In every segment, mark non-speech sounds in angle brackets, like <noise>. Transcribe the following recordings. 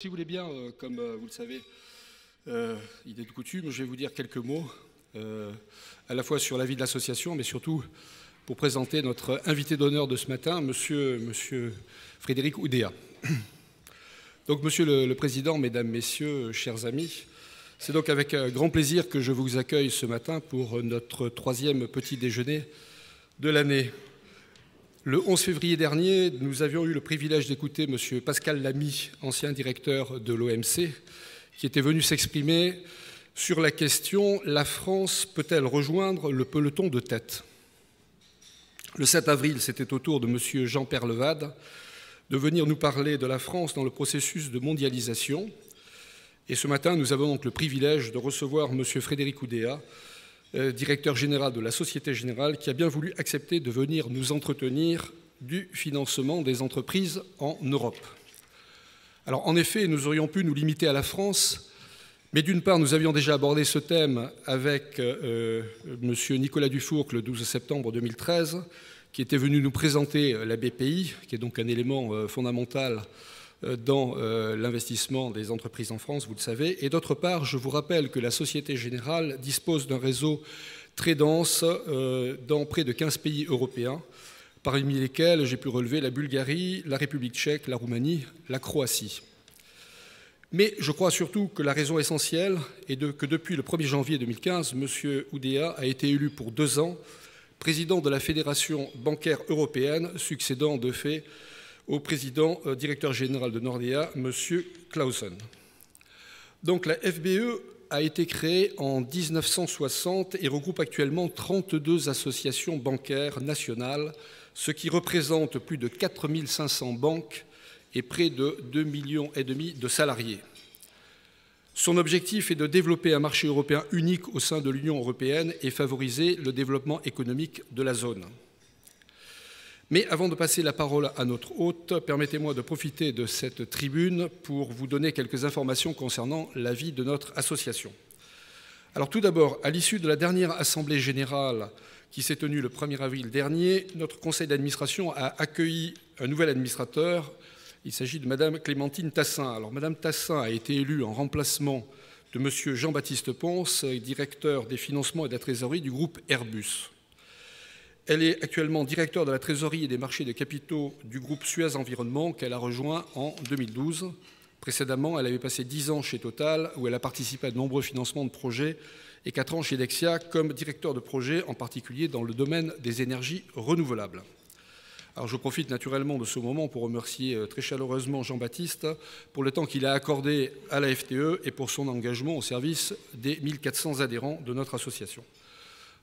Si vous voulez bien, euh, comme euh, vous le savez, idée euh, il est de coutume, je vais vous dire quelques mots, à la fois sur l'avis de l'association, mais surtout pour présenter notre invité d'honneur de ce matin, monsieur, Frédéric Oudéa. Donc, monsieur le, le président, mesdames, messieurs, chers amis, c'est donc avec grand plaisir que je vous accueille ce matin pour notre troisième petit déjeuner de l'année. Le 11 février dernier, nous avions eu le privilège d'écouter M. Pascal Lamy, ancien directeur de l'OMC, qui était venu s'exprimer sur la question La France peut-elle rejoindre le peloton de tête Le 7 avril, c'était au tour de M. Jean Perlevade de venir nous parler de la France dans le processus de mondialisation. Et ce matin, nous avons donc le privilège de recevoir M. Frédéric Oudéa, euh, directeur général de la Société Générale, qui a bien voulu accepter de venir nous entretenir du financement des entreprises en Europe. Alors en effet, nous aurions pu nous limiter à la France, mais d'une part, nous avions déjà abordé ce thème avec euh, euh, M. Nicolas Dufourc le 12 septembre 2013, qui était venu nous présenter la BPI, qui est donc un élément fondamental euh, dans euh, l'investissement des entreprises en France, vous le savez. Et d'autre part, je vous rappelle que la Société Générale dispose d'un réseau très dense euh, dans près de 15 pays européens, parmi lesquels j'ai pu relever la Bulgarie, la République tchèque, la Roumanie, la Croatie. Mais je crois surtout que la raison essentielle est de, que depuis le 1er janvier 2015, M. Oudéa a été élu pour deux ans président de la Fédération bancaire européenne, succédant de fait au président euh, directeur général de Nordea, M. Clausen. Donc la FBE a été créée en 1960 et regroupe actuellement 32 associations bancaires nationales, ce qui représente plus de 4500 banques et près de 2,5 millions et demi de salariés. Son objectif est de développer un marché européen unique au sein de l'Union européenne et favoriser le développement économique de la zone. Mais avant de passer la parole à notre hôte, permettez-moi de profiter de cette tribune pour vous donner quelques informations concernant l'avis de notre association. Alors tout d'abord, à l'issue de la dernière Assemblée générale qui s'est tenue le 1er avril dernier, notre conseil d'administration a accueilli un nouvel administrateur. Il s'agit de Madame Clémentine Tassin. Alors Madame Tassin a été élue en remplacement de Monsieur Jean-Baptiste Ponce, directeur des financements et de la trésorerie du groupe Airbus. Elle est actuellement directeur de la trésorerie et des marchés de capitaux du groupe Suez Environnement qu'elle a rejoint en 2012. Précédemment, elle avait passé 10 ans chez Total où elle a participé à de nombreux financements de projets et 4 ans chez Dexia comme directeur de projet, en particulier dans le domaine des énergies renouvelables. Alors je profite naturellement de ce moment pour remercier euh, très chaleureusement Jean-Baptiste pour le temps qu'il a accordé à la FTE et pour son engagement au service des 1400 adhérents de notre association.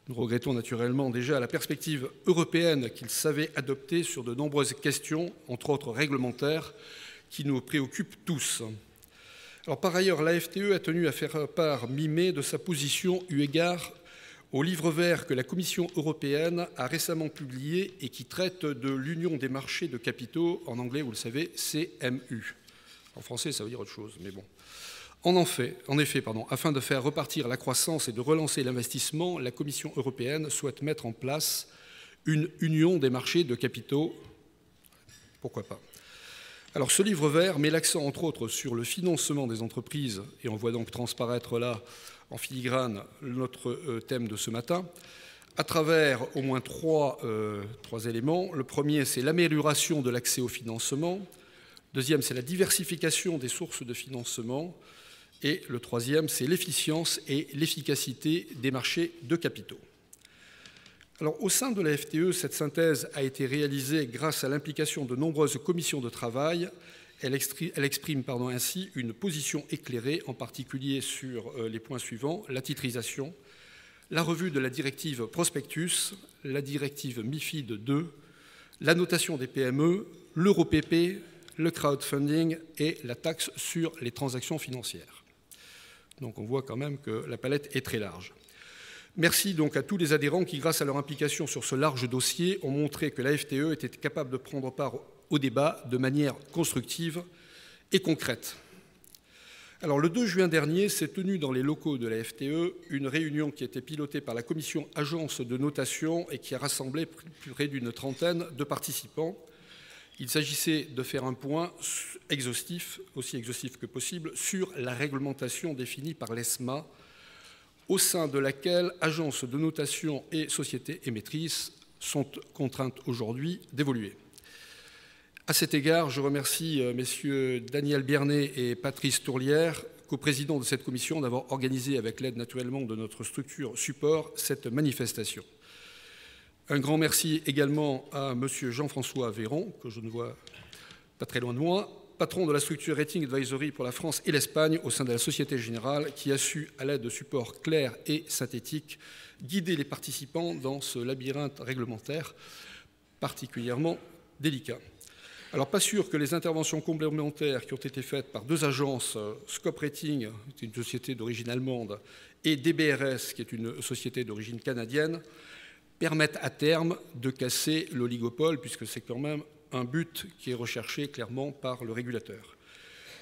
Nous regrettons naturellement déjà la perspective européenne qu'il savait adopter sur de nombreuses questions, entre autres réglementaires, qui nous préoccupent tous. Alors, par ailleurs, l'AFTE a tenu à faire part mi-mai de sa position eu égard au livre vert que la Commission européenne a récemment publié et qui traite de l'Union des marchés de capitaux, en anglais, vous le savez, CMU. En français, ça veut dire autre chose, mais bon. En, fait, en effet, afin de faire repartir la croissance et de relancer l'investissement, la Commission européenne souhaite mettre en place une union des marchés de capitaux. Pourquoi pas alors ce livre vert met l'accent entre autres sur le financement des entreprises, et on voit donc transparaître là en filigrane notre euh, thème de ce matin, à travers au moins trois, euh, trois éléments. Le premier, c'est l'amélioration de l'accès au financement. Deuxième, c'est la diversification des sources de financement. Et le troisième, c'est l'efficience et l'efficacité des marchés de capitaux. Alors, au sein de la FTE, cette synthèse a été réalisée grâce à l'implication de nombreuses commissions de travail. Elle exprime, ainsi une position éclairée, en particulier sur euh, les points suivants, la titrisation, la revue de la directive Prospectus, la directive MIFID 2, la notation des PME, l'EuroPP, le crowdfunding et la taxe sur les transactions financières. Donc on voit quand même que la palette est très large. Merci donc à tous les adhérents qui, grâce à leur implication sur ce large dossier, ont montré que la FTE était capable de prendre part au débat de manière constructive et concrète. Alors le 2 juin dernier s'est tenue dans les locaux de la FTE une réunion qui était pilotée par la commission agence de notation et qui a rassemblé près d'une trentaine de participants. Il s'agissait de faire un point sur exhaustif, aussi exhaustif que possible, sur la réglementation définie par l'ESMA, au sein de laquelle agences de notation et sociétés émettrices sont contraintes aujourd'hui d'évoluer. À cet égard, je remercie euh, messieurs Daniel Biernet et Patrice Tourlière, coprésidents de cette commission, d'avoir organisé, avec l'aide naturellement de notre structure support, cette manifestation. Un grand merci également à monsieur Jean-François Véron, que je ne vois pas très loin de moi, patron de la structure Rating Advisory pour la France et l'Espagne au sein de la Société Générale, qui a su, à l'aide de supports clairs et synthétiques, guider les participants dans ce labyrinthe réglementaire particulièrement délicat. Alors pas sûr que les interventions complémentaires qui ont été faites par deux agences, euh, Scope Rating, qui est une société d'origine allemande, et DBRS, qui est une société d'origine canadienne, permettent à terme de casser l'oligopole, puisque le secteur même un but qui est recherché clairement par le régulateur.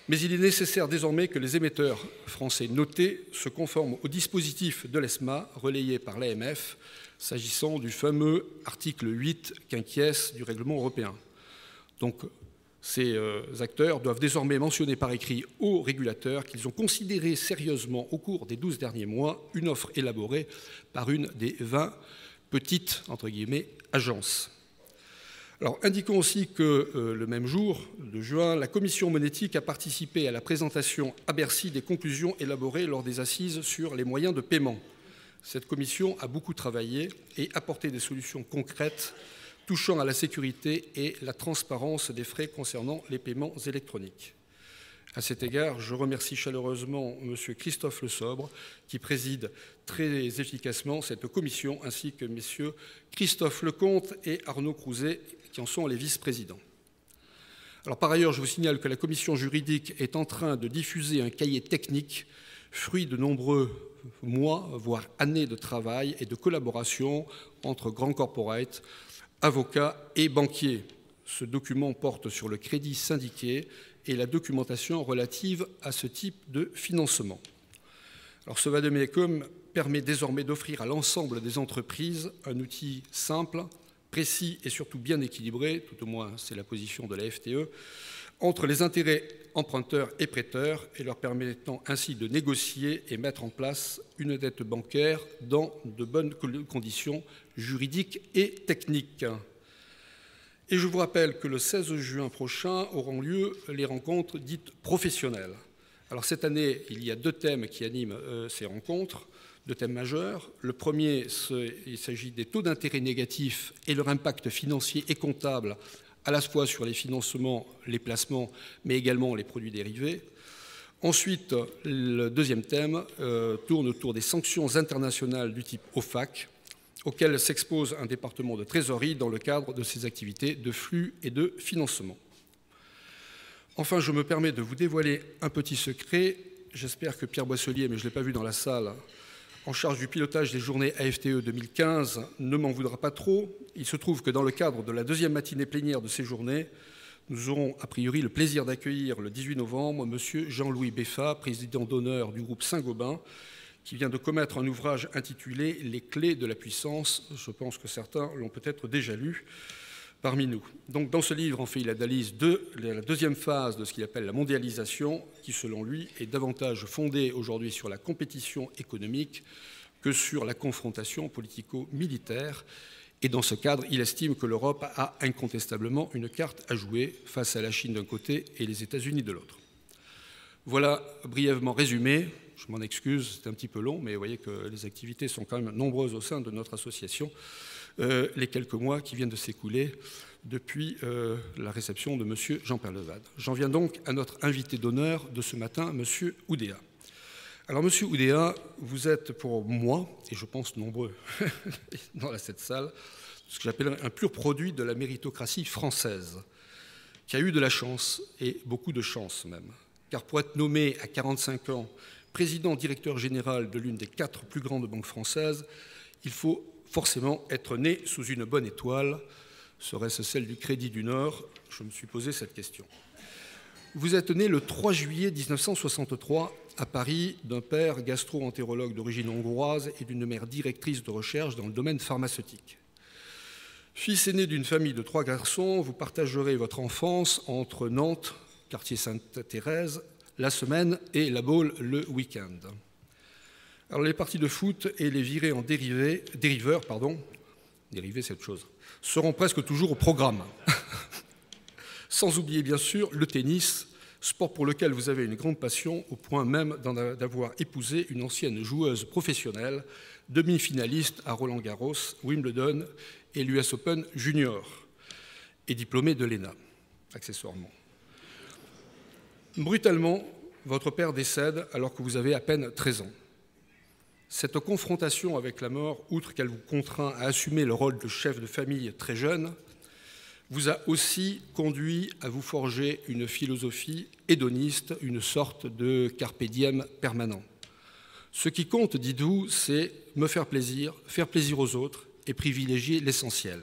Mais il est nécessaire désormais que les émetteurs français notés se conforment au dispositif de l'ESMA relayé par l'AMF s'agissant du fameux article 8 quinquies du règlement européen. Donc ces euh, acteurs doivent désormais mentionner par écrit aux régulateurs qu'ils ont considéré sérieusement au cours des 12 derniers mois une offre élaborée par une des 20 petites entre guillemets, agences indiquons aussi que euh, le même jour de juin, la commission monétique a participé à la présentation à Bercy des conclusions élaborées lors des assises sur les moyens de paiement. Cette commission a beaucoup travaillé et apporté des solutions concrètes touchant à la sécurité et la transparence des frais concernant les paiements électroniques. À cet égard, je remercie chaleureusement M. Christophe Le Sobre, qui préside très efficacement cette commission, ainsi que M. Mm. Christophe Lecomte et Arnaud Crouzet, qui en sont les vice-présidents. Alors par ailleurs, je vous signale que la commission juridique est en train de diffuser un cahier technique, fruit de nombreux mois, voire années de travail et de collaboration entre grands corporates, avocats et banquiers. Ce document porte sur le crédit syndiqué et la documentation relative à ce type de financement. Alors ce vademecum permet désormais d'offrir à l'ensemble des entreprises un outil simple, précis et surtout bien équilibré, tout au moins c'est la position de la FTE, entre les intérêts emprunteurs et prêteurs et leur permettant ainsi de négocier et mettre en place une dette bancaire dans de bonnes conditions juridiques et techniques. Et je vous rappelle que le 16 juin prochain auront lieu les rencontres dites professionnelles. Alors cette année, il y a deux thèmes qui animent euh, ces rencontres deux thèmes majeurs. Le premier, il s'agit des taux d'intérêt négatifs et leur impact financier et comptable à la fois sur les financements, les placements, mais également les produits dérivés. Ensuite, le deuxième thème euh, tourne autour des sanctions internationales du type OFAC, auxquelles s'expose un département de trésorerie dans le cadre de ses activités de flux et de financement. Enfin, je me permets de vous dévoiler un petit secret. J'espère que Pierre Boisselier, mais je ne l'ai pas vu dans la salle, en charge du pilotage des journées AFTE 2015, ne m'en voudra pas trop. Il se trouve que dans le cadre de la deuxième matinée plénière de ces journées, nous aurons a priori le plaisir d'accueillir le 18 novembre M. Jean-Louis Beffa, président d'honneur du groupe Saint-Gobain, qui vient de commettre un ouvrage intitulé Les clés de la puissance. Je pense que certains l'ont peut-être déjà lu parmi nous. Donc, dans ce livre, en fait, il analyse la deuxième phase de ce qu'il appelle la mondialisation, qui, selon lui, est davantage fondée aujourd'hui sur la compétition économique que sur la confrontation politico-militaire. Et dans ce cadre, il estime que l'Europe a incontestablement une carte à jouer face à la Chine d'un côté et les États-Unis de l'autre. Voilà brièvement résumé, je m'en excuse, c'est un petit peu long, mais vous voyez que les activités sont quand même nombreuses au sein de notre association. Euh, les quelques mois qui viennent de s'écouler depuis euh, la réception de M. Jean-Pierre Levade. J'en viens donc à notre invité d'honneur de ce matin, M. Oudéa. Alors, monsieur Oudéa, vous êtes pour moi, et je pense nombreux <laughs> dans cette salle, ce que j'appelle un pur produit de la méritocratie française, qui a eu de la chance, et beaucoup de chance même. Car pour être nommé à 45 ans président-directeur général de l'une des quatre plus grandes banques françaises, il faut forcément être né sous une bonne étoile. Serait-ce celle du Crédit du Nord Je me suis posé cette question. Vous êtes né le 3 juillet 1963 à Paris d'un père gastro-entérologue d'origine hongroise et d'une mère directrice de recherche dans le domaine pharmaceutique. Fils aîné d'une famille de trois garçons, vous partagerez votre enfance entre Nantes, quartier Sainte-Thérèse, la semaine et La Baule le week-end. Alors les parties de foot et les virées en dériveurs, pardon, cette chose, seront presque toujours au programme. <laughs> Sans oublier bien sûr le tennis, sport pour lequel vous avez une grande passion, au point même d'avoir épousé une ancienne joueuse professionnelle, demi-finaliste à Roland Garros, Wimbledon et l'US Open Junior, et diplômée de l'ENA, accessoirement. Brutalement, votre père décède alors que vous avez à peine 13 ans. Cette confrontation avec la mort, outre qu'elle vous contraint à assumer le rôle de chef de famille très jeune, vous a aussi conduit à vous forger une philosophie hédoniste, une sorte de carpe diem permanent. Ce qui compte, dites-vous, c'est me faire plaisir, faire plaisir aux autres et privilégier l'essentiel.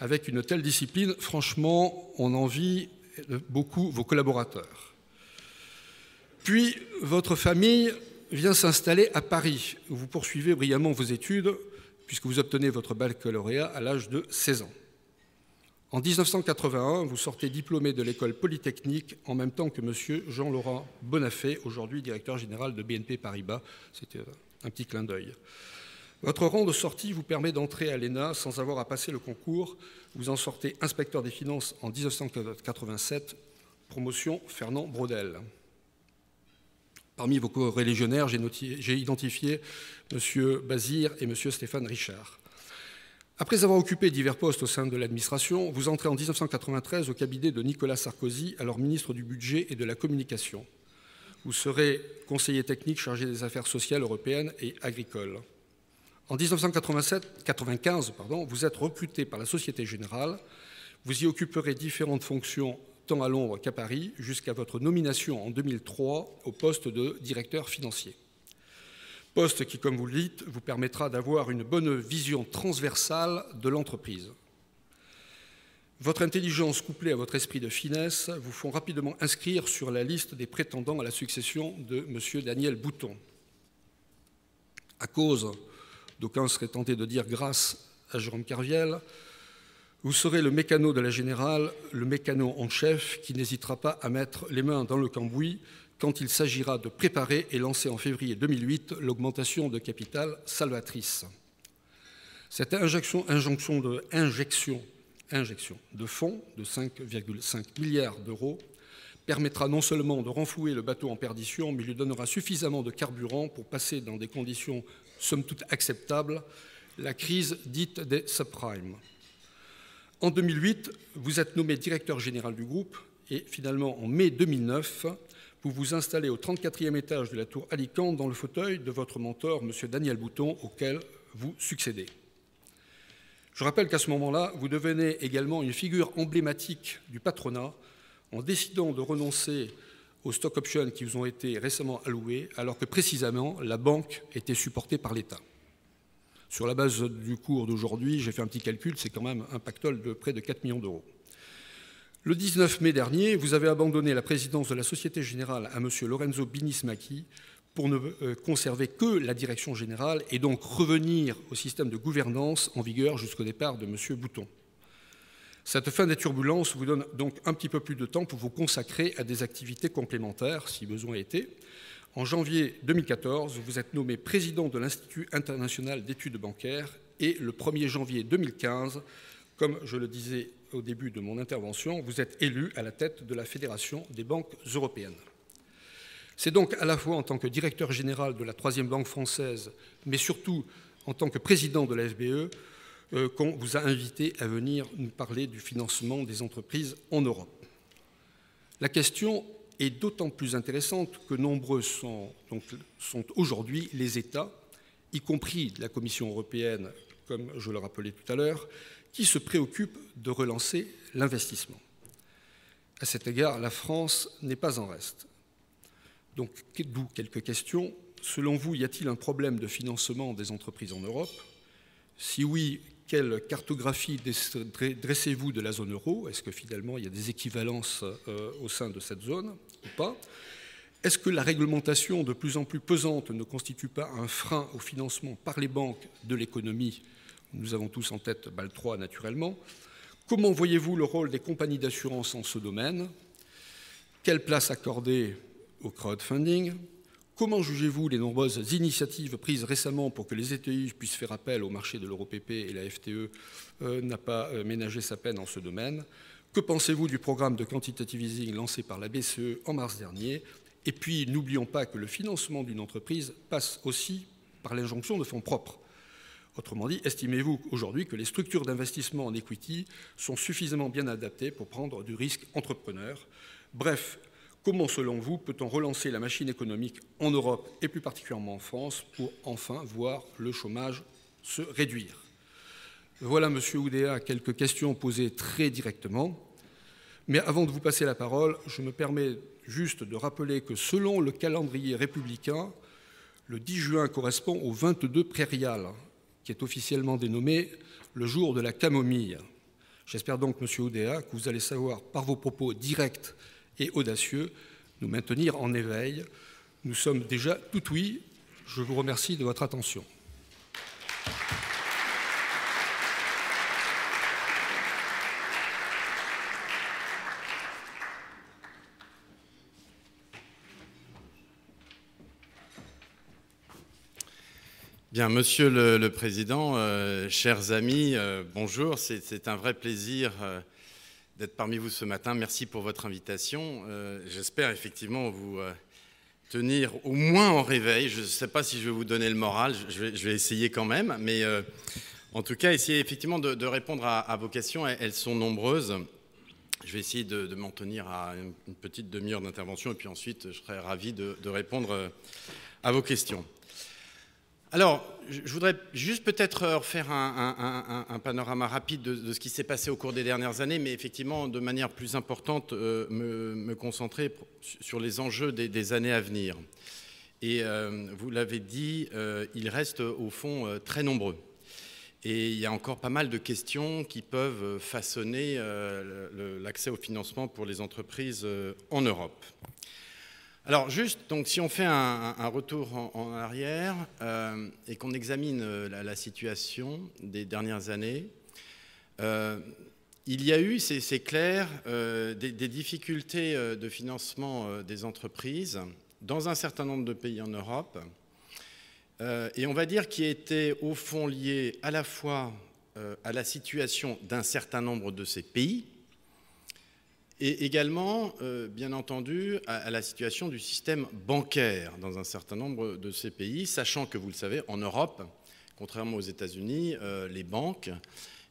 Avec une telle discipline, franchement, on envie beaucoup vos collaborateurs. Puis votre famille vient s'installer à Paris, où vous poursuivez brillamment vos études, puisque vous obtenez votre baccalauréat à l'âge de 16 ans. En 1981, vous sortez diplômé de l'école polytechnique en même temps que M. Jean-Laurent Bonafé, aujourd'hui directeur général de BNP Paribas. C'était un petit clin d'œil. Votre rang de sortie vous permet d'entrer à l'ENA sans avoir à passer le concours. Vous en sortez inspecteur des finances en 1987, promotion Fernand Brodel. Parmi vos co-religionnaires, j'ai identifié M. Bazir et M. Stéphane Richard. Après avoir occupé divers postes au sein de l'administration, vous entrez en 1993 au cabinet de Nicolas Sarkozy, alors ministre du Budget et de la Communication. Vous serez conseiller technique chargé des affaires sociales européennes et agricoles. En 1995, vous êtes recruté par la Société Générale. Vous y occuperez différentes fonctions tant à Londres qu'à Paris, jusqu'à votre nomination en 2003 au poste de directeur financier. Poste qui, comme vous le dites, vous permettra d'avoir une bonne vision transversale de l'entreprise. Votre intelligence couplée à votre esprit de finesse vous font rapidement inscrire sur la liste des prétendants à la succession de M. Daniel Bouton. À cause, d'aucuns seraient tentés de dire grâce à Jérôme Carviel, vous serez le mécano de la générale, le mécano en chef qui n'hésitera pas à mettre les mains dans le cambouis quand il s'agira de préparer et lancer en février 2008 l'augmentation de capital salvatrice. Cette injection, injonction de, de fonds de 5,5 milliards d'euros permettra non seulement de renflouer le bateau en perdition, mais lui donnera suffisamment de carburant pour passer dans des conditions somme toute acceptables la crise dite des subprimes. En 2008, vous êtes nommé directeur général du groupe et finalement, en mai 2009, vous vous installez au 34e étage de la tour Alicante dans le fauteuil de votre mentor, M. Daniel Bouton, auquel vous succédez. Je rappelle qu'à ce moment-là, vous devenez également une figure emblématique du patronat en décidant de renoncer aux stock options qui vous ont été récemment allouées alors que précisément la banque était supportée par l'État. Sur la base du cours d'aujourd'hui, j'ai fait un petit calcul, c'est quand même un pactole de près de 4 millions d'euros. Le 19 mai dernier, vous avez abandonné la présidence de la Société Générale à M. Lorenzo Binismacchi pour ne euh, conserver que la direction générale et donc revenir au système de gouvernance en vigueur jusqu'au départ de M. Bouton. Cette fin des turbulences vous donne donc un petit peu plus de temps pour vous consacrer à des activités complémentaires, si besoin était, en janvier 2014, vous êtes nommé président de l'Institut international d'études bancaires et le 1er janvier 2015, comme je le disais au début de mon intervention, vous êtes élu à la tête de la Fédération des banques européennes. C'est donc à la fois en tant que directeur général de la Troisième Banque française, mais surtout en tant que président de la FBE, euh, qu'on vous a invité à venir nous parler du financement des entreprises en Europe. La question est d'autant plus intéressante que nombreux sont, aujourd'hui les États, y compris la Commission européenne, comme je le rappelais tout à l'heure, qui se préoccupent de relancer l'investissement. À cet égard, la France n'est pas en reste. Donc, d'où quelques questions. Selon vous, y a-t-il un problème de financement des entreprises en Europe Si oui, quelle cartographie dressez-vous de la zone euro Est-ce que finalement il y a des équivalences euh, au sein de cette zone ou pas Est-ce que la réglementation de plus en plus pesante ne constitue pas un frein au financement par les banques de l'économie Nous avons tous en tête BAL 3 naturellement. Comment voyez-vous le rôle des compagnies d'assurance en ce domaine Quelle place accorder au crowdfunding Comment jugez-vous les nombreuses initiatives prises récemment pour que les ETI puissent faire appel au marché de l'EuroPP et la FTE euh, n'a pas euh, ménagé sa peine en ce domaine que pensez-vous du programme de quantitative easing lancé par la BCE en mars dernier Et puis, n'oublions pas que le financement d'une entreprise passe aussi par l'injonction de fonds propres. Autrement dit, estimez-vous aujourd'hui que les structures d'investissement en equity sont suffisamment bien adaptées pour prendre du risque entrepreneur Bref, comment selon vous peut-on relancer la machine économique en Europe et plus particulièrement en France pour enfin voir le chômage se réduire Voilà, Monsieur Oudéa, quelques questions posées très directement. Mais avant de vous passer la parole, je me permets juste de rappeler que selon le calendrier républicain, le 10 juin correspond au 22 prairial, qui est officiellement dénommé le jour de la camomille. J'espère donc, Monsieur Oudéa, que vous allez savoir, par vos propos directs et audacieux, nous maintenir en éveil. Nous sommes déjà tout oui. Je vous remercie de votre attention. Monsieur le, Président, euh, chers amis, euh, bonjour. C'est un vrai plaisir euh, d'être parmi vous ce matin. Merci pour votre invitation. J'espère effectivement vous tenir au moins en réveil. Je ne sais pas si je vais vous donner le moral, je vais, essayer quand même. Mais en tout cas, essayer effectivement de, répondre à, vos questions. Elles sont nombreuses. Je vais essayer de, m'en tenir à une, petite demi-heure d'intervention et puis ensuite, je serai ravi de répondre à vos questions. Alors, je voudrais juste peut-être euh, refaire un, panorama rapide de, ce qui s'est passé au cours des dernières années, mais effectivement, de manière plus importante, euh, me, concentrer sur les enjeux des, années à venir. Et euh, vous l'avez dit, il ils restent au fond très nombreux. Et il y a encore pas mal de questions qui peuvent façonner l'accès au financement pour les entreprises en Europe. Alors juste, donc si on fait un, retour en, arrière euh, et qu'on examine euh, la, situation des dernières années, euh, il y a eu, c'est clair, des, difficultés de financement des entreprises dans un certain nombre de pays en Europe, et on va dire qui étaient au fond lié à la fois à la situation d'un certain nombre de ces pays, et également, euh, bien entendu, à, la situation du système bancaire dans un certain nombre de ces pays, sachant que, vous le savez, en Europe, contrairement aux États-Unis, euh, les banques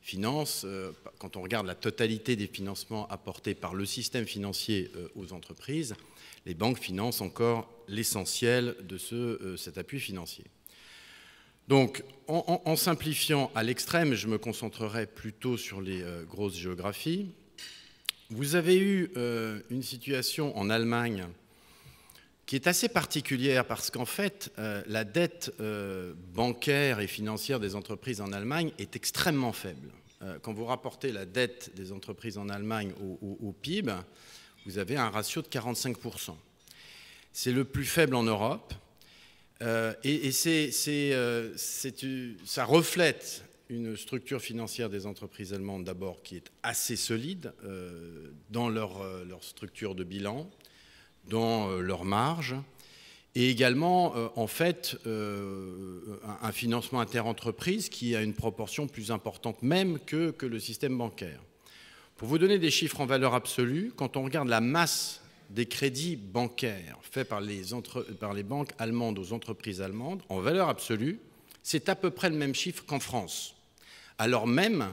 financent, euh, quand on regarde la totalité des financements apportés par le système financier aux entreprises, les banques financent encore l'essentiel de cet appui financier. Donc, en simplifiant à l'extrême, je me concentrerai plutôt sur les grosses géographies. Vous avez eu euh, une situation en Allemagne qui est assez particulière parce qu'en fait, euh, la dette euh, bancaire et financière des entreprises en Allemagne est extrêmement faible. quand vous rapportez la dette des entreprises en Allemagne au, PIB, vous avez un ratio de 45%. C'est le plus faible en Europe. et, ça reflète une structure financière des entreprises allemandes d'abord qui est assez solide euh, dans euh, leur, structure de bilan, dans euh, leur marge, et également en fait un, un, financement interentreprise qui a une proportion plus importante même que, le système bancaire. Pour vous donner des chiffres en valeur absolue, quand on regarde la masse des crédits bancaires faits par les banques allemandes aux entreprises allemandes, en valeur absolue, c'est à peu près le même chiffre qu'en France alors même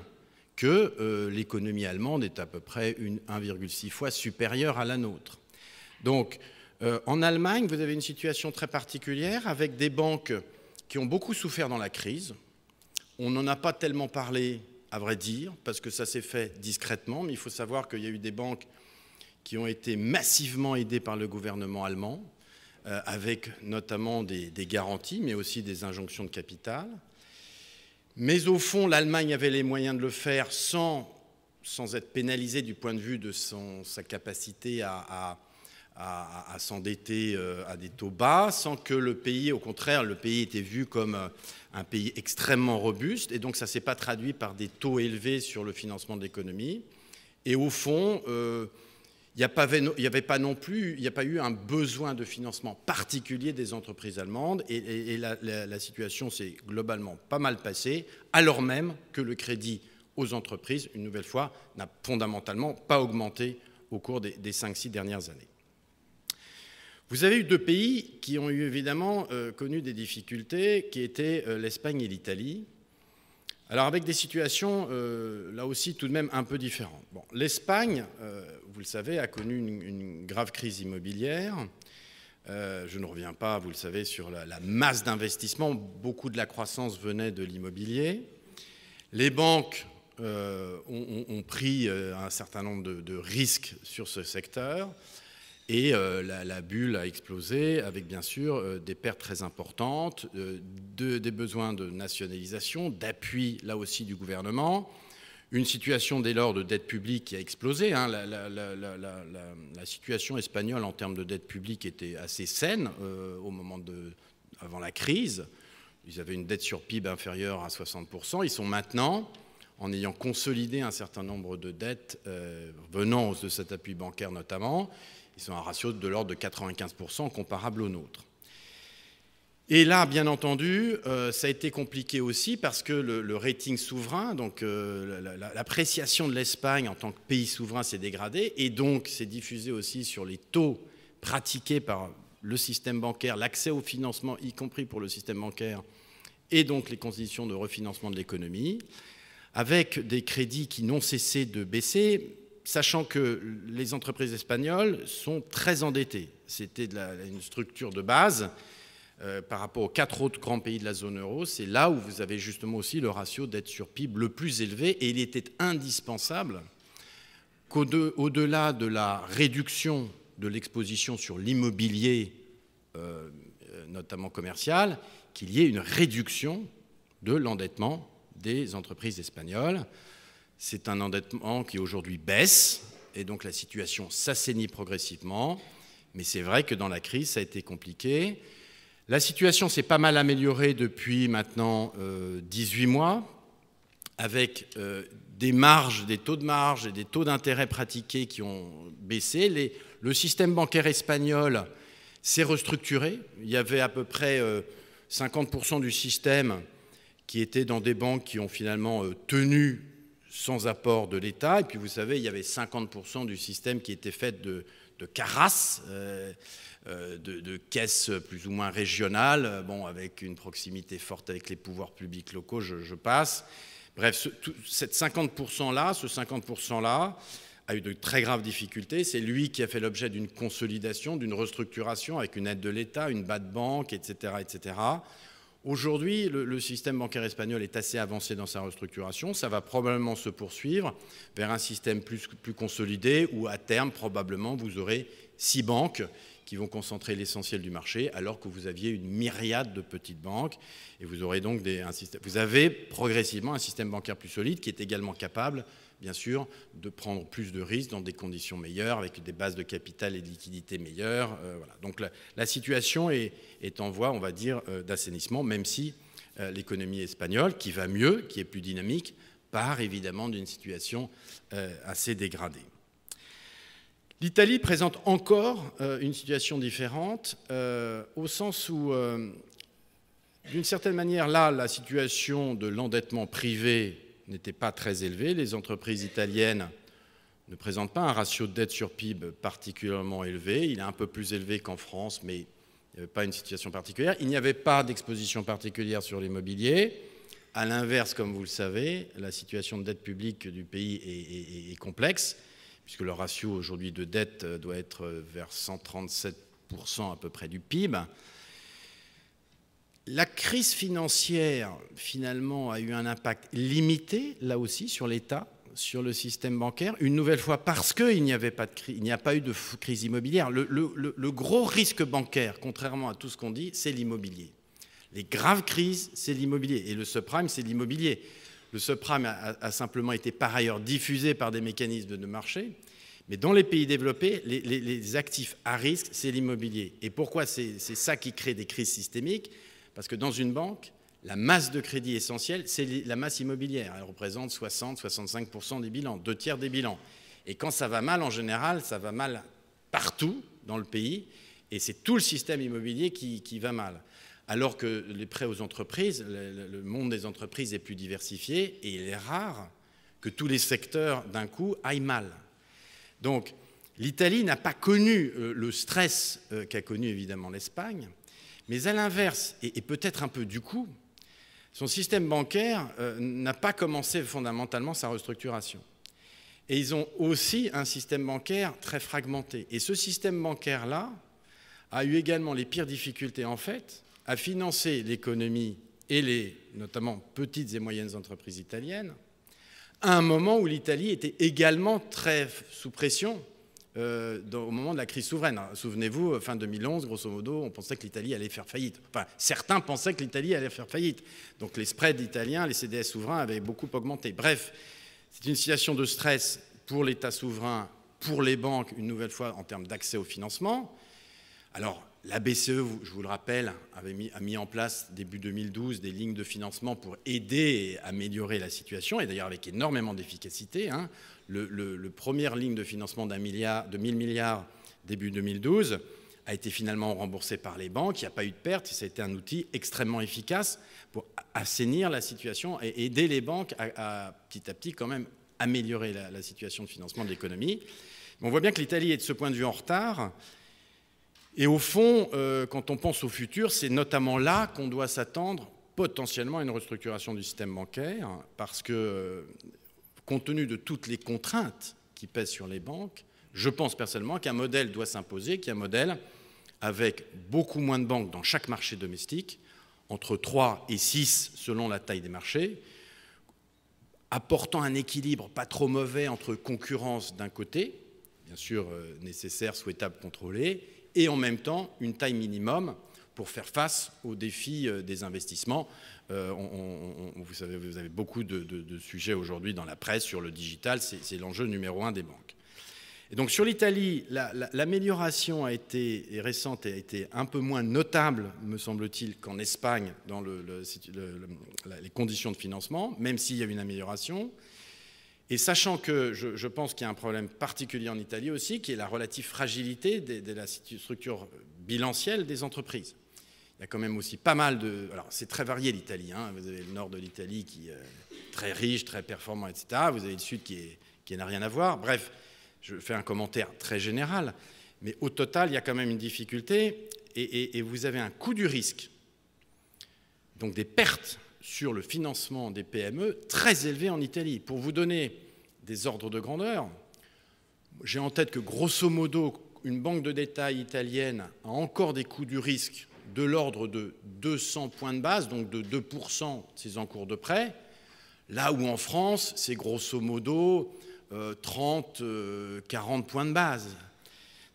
que euh, l'économie allemande est à peu près 1,6 fois supérieure à la nôtre. Donc, euh, en Allemagne, vous avez une situation très particulière avec des banques qui ont beaucoup souffert dans la crise. On n'en a pas tellement parlé, à vrai dire, parce que ça s'est fait discrètement, mais il faut savoir qu'il y a eu des banques qui ont été massivement aidées par le gouvernement allemand, euh, avec notamment des, garanties, mais aussi des injonctions de capital. Mais au fond, l'Allemagne avait les moyens de le faire sans, sans être pénalisée du point de vue de son, sa capacité à, à s'endetter euh, à des taux bas, sans que le pays, au contraire, le pays était vu comme euh, un pays extrêmement robuste, et donc ça ne s'est pas traduit par des taux élevés sur le financement de l'économie. Et au fond, euh, il n'y avait pas non plus, il n'y a pas eu un besoin de financement particulier des entreprises allemandes et, la, situation s'est globalement pas mal passée, alors même que le crédit aux entreprises, une nouvelle fois, n'a fondamentalement pas augmenté au cours des, des 5-6 dernières années. Vous avez eu deux pays qui ont eu évidemment euh, connu des difficultés, qui étaient euh, l'Espagne et l'Italie. Alors avec des situations euh, là aussi tout de même un peu différentes. Bon, L'Espagne, vous le savez, a connu une, grave crise immobilière. Euh, je ne reviens pas, vous le savez, sur la, masse d'investissement. Beaucoup de la croissance venait de l'immobilier. Les banques euh, ont, pris euh, un certain nombre de, risques sur ce secteur. Et la, bulle a explosé avec bien sûr des pertes très importantes, des besoins de nationalisation, d'appui là aussi du gouvernement, une situation dès lors de dette publique qui a explosé. Hein. la, situation espagnole en termes de dette publique était assez saine euh, au moment de, avant la crise. Ils avaient une dette sur PIB inférieure à 60%. Ils sont maintenant, en ayant consolidé un certain nombre de dettes euh, venant de cet appui bancaire notamment, ils sont à un ratio de l'ordre de 95% comparable au nôtre. Et là, bien entendu, euh, ça a été compliqué aussi parce que le, rating souverain, donc euh, l'appréciation de l'Espagne en tant que pays souverain s'est dégradée et donc s'est diffusée aussi sur les taux pratiqués par le système bancaire, l'accès au financement, y compris pour le système bancaire, et donc les conditions de refinancement de l'économie, avec des crédits qui n'ont cessé de baisser, sachant que les entreprises espagnoles sont très endettées. C'était une structure de base euh, par rapport aux quatre autres grands pays de la zone euro, c'est là où vous avez justement aussi le ratio dette sur PIB le plus élevé. Et il était indispensable qu'au-delà de, la réduction de l'exposition sur l'immobilier, euh, euh, notamment commercial, qu'il y ait une réduction de l'endettement des entreprises espagnoles. C'est un endettement qui aujourd'hui baisse, et donc la situation s'assainit progressivement. Mais c'est vrai que dans la crise, ça a été compliqué. La situation s'est pas mal améliorée depuis maintenant 18 euh, mois, avec euh, des marges, des taux de marge et des taux d'intérêt pratiqués qui ont baissé. le système bancaire espagnol s'est restructuré. Il y avait à peu près 50% euh, du système qui était dans des banques qui ont finalement tenu sans apport de l'État. Et puis vous savez, il y avait 50% du système qui était fait de, carasses. Euh, de, caisses plus ou moins régionales, euh, bon, avec une proximité forte avec les pouvoirs publics locaux, je, passe. Bref, ce, cette 50%-là, ce 50%-là a eu de très graves difficultés. C'est lui qui a fait l'objet d'une consolidation, d'une restructuration avec une aide de l'État, une bas de banque, etc., etc. Aujourd'hui, le, système bancaire espagnol est assez avancé dans sa restructuration. Ça va probablement se poursuivre vers un système plus, consolidé où, à terme, probablement, vous aurez six banques qui vont concentrer l'essentiel du marché, alors que vous aviez une myriade de petites banques. Et vous aurez donc un système, vous avez progressivement un système bancaire plus solide qui est également capable bien sûr, de prendre plus de risques dans des conditions meilleures, avec des bases de capital et de liquidités meilleures. Euh, Donc la, situation est, en voie, on va dire, euh, d'assainissement, même si euh, l'économie espagnole, qui va mieux, qui est plus dynamique, part évidemment d'une situation assez dégradée. L'Italie présente encore une situation différente, au sens où d'une certaine manière, là, la situation de l'endettement privé n'était pas très élevé. Les entreprises italiennes ne présentent pas un ratio de dette sur PIB particulièrement élevé. Il est un peu plus élevé qu'en France, mais il n'y avait pas une situation particulière. Il n'y avait pas d'exposition particulière sur l'immobilier. A l'inverse, comme vous le savez, la situation de dette publique du pays est, est complexe, puisque le ratio aujourd'hui de dette doit être vers 137% à peu près du PIB. La crise financière, finalement, a eu un impact limité, là aussi, sur l'État, sur le système bancaire, une nouvelle fois parce qu'il n'y avait pas de crise, il n'y a pas eu de crise immobilière. Le, gros risque bancaire, contrairement à tout ce qu'on dit, c'est l'immobilier. Les graves crises, c'est l'immobilier. Et le subprime, c'est l'immobilier. Le subprime a, simplement été par ailleurs diffusé par des mécanismes de marché. Mais dans les pays développés, les actifs à risque, c'est l'immobilier. Et pourquoi c'est ça qui crée des crises systémiques parce que dans une banque, la masse de crédit essentielle, c'est la masse immobilière. Elle représente 60-65% des bilans, deux tiers des bilans. Et quand ça va mal, en général, ça va mal partout dans le pays, et c'est tout le système immobilier qui, va mal. Alors que les prêts aux entreprises, le monde des entreprises est plus diversifié, et il est rare que tous les secteurs d'un coup aillent mal. Donc, l'Italie n'a pas connu euh, le stress euh, qu'a connu évidemment l'Espagne, mais à l'inverse, et, peut-être un peu du coup, son système bancaire euh, n'a pas commencé fondamentalement sa restructuration. Et ils ont aussi un système bancaire très fragmenté. Et ce système bancaire-là a eu également les pires difficultés, en fait, à financer l'économie et les, notamment, petites et moyennes entreprises italiennes, à un moment où l'Italie était également très sous pression euh, au moment de la crise souveraine. Hein. Souvenez-vous, euh, fin 2011, grosso modo, on pensait que l'Italie allait faire faillite. Enfin, certains pensaient que l'Italie allait faire faillite. Donc les spreads italiens, les CDS souverains avaient beaucoup augmenté. Bref, c'est une situation de stress pour l'État souverain, pour les banques, une nouvelle fois en termes d'accès au financement. Alors, la BCE, je vous le rappelle, avait mis, a mis en place début 2012 des lignes de financement pour aider et améliorer la situation, et d'ailleurs avec énormément d'efficacité. Hein le, premier ligne de financement d'un 1 000 milliards début 2012 a été finalement remboursé par les banques, il n'y a pas eu de perte, ça a été un outil extrêmement efficace pour assainir la situation et aider les banques à, petit à petit quand même améliorer la, situation de financement de l'économie. On voit bien que l'Italie est de ce point de vue en retard. Et au fond, euh, quand on pense au futur, c'est notamment là qu'on doit s'attendre potentiellement à une restructuration du système bancaire, parce que euh, compte tenu de toutes les contraintes qui pèsent sur les banques, je pense personnellement qu'un modèle doit s'imposer, qui est un modèle avec beaucoup moins de banques dans chaque marché domestique, entre 3 et 6 selon la taille des marchés, apportant un équilibre pas trop mauvais entre concurrence d'un côté, bien sûr euh, nécessaire, souhaitable, contrôlée, et en même temps une taille minimum pour faire face aux défis euh, des investissements. Euh, vous savez, vous avez beaucoup de, sujets aujourd'hui dans la presse sur le digital, c'est l'enjeu numéro un des banques. Et donc sur l'Italie, l'amélioration a été récente et a été un peu moins notable, me semble-t-il, qu'en Espagne dans les conditions de financement, même s'il y a une amélioration. Et sachant que je, pense qu'il y a un problème particulier en Italie aussi, qui est la relative fragilité de la structure bilancielle des entreprises. Il y a quand même aussi pas mal de... Alors c'est très varié l'Italie, hein. vous avez le nord de l'Italie qui est euh, très riche, très performant, etc. Vous avez le sud qui, n'a rien à voir. Bref, je fais un commentaire très général, mais au total, il y a quand même une difficulté et, et vous avez un coût du risque, donc des pertes sur le financement des PME très élevées en Italie. Pour vous donner des ordres de grandeur, j'ai en tête que grosso modo, une banque de détail italienne a encore des coûts du risque de l'ordre de 200 points de base, donc de 2% de ces encours de prêt, là où en France, c'est grosso modo 30, euh, 40 euh, points de base.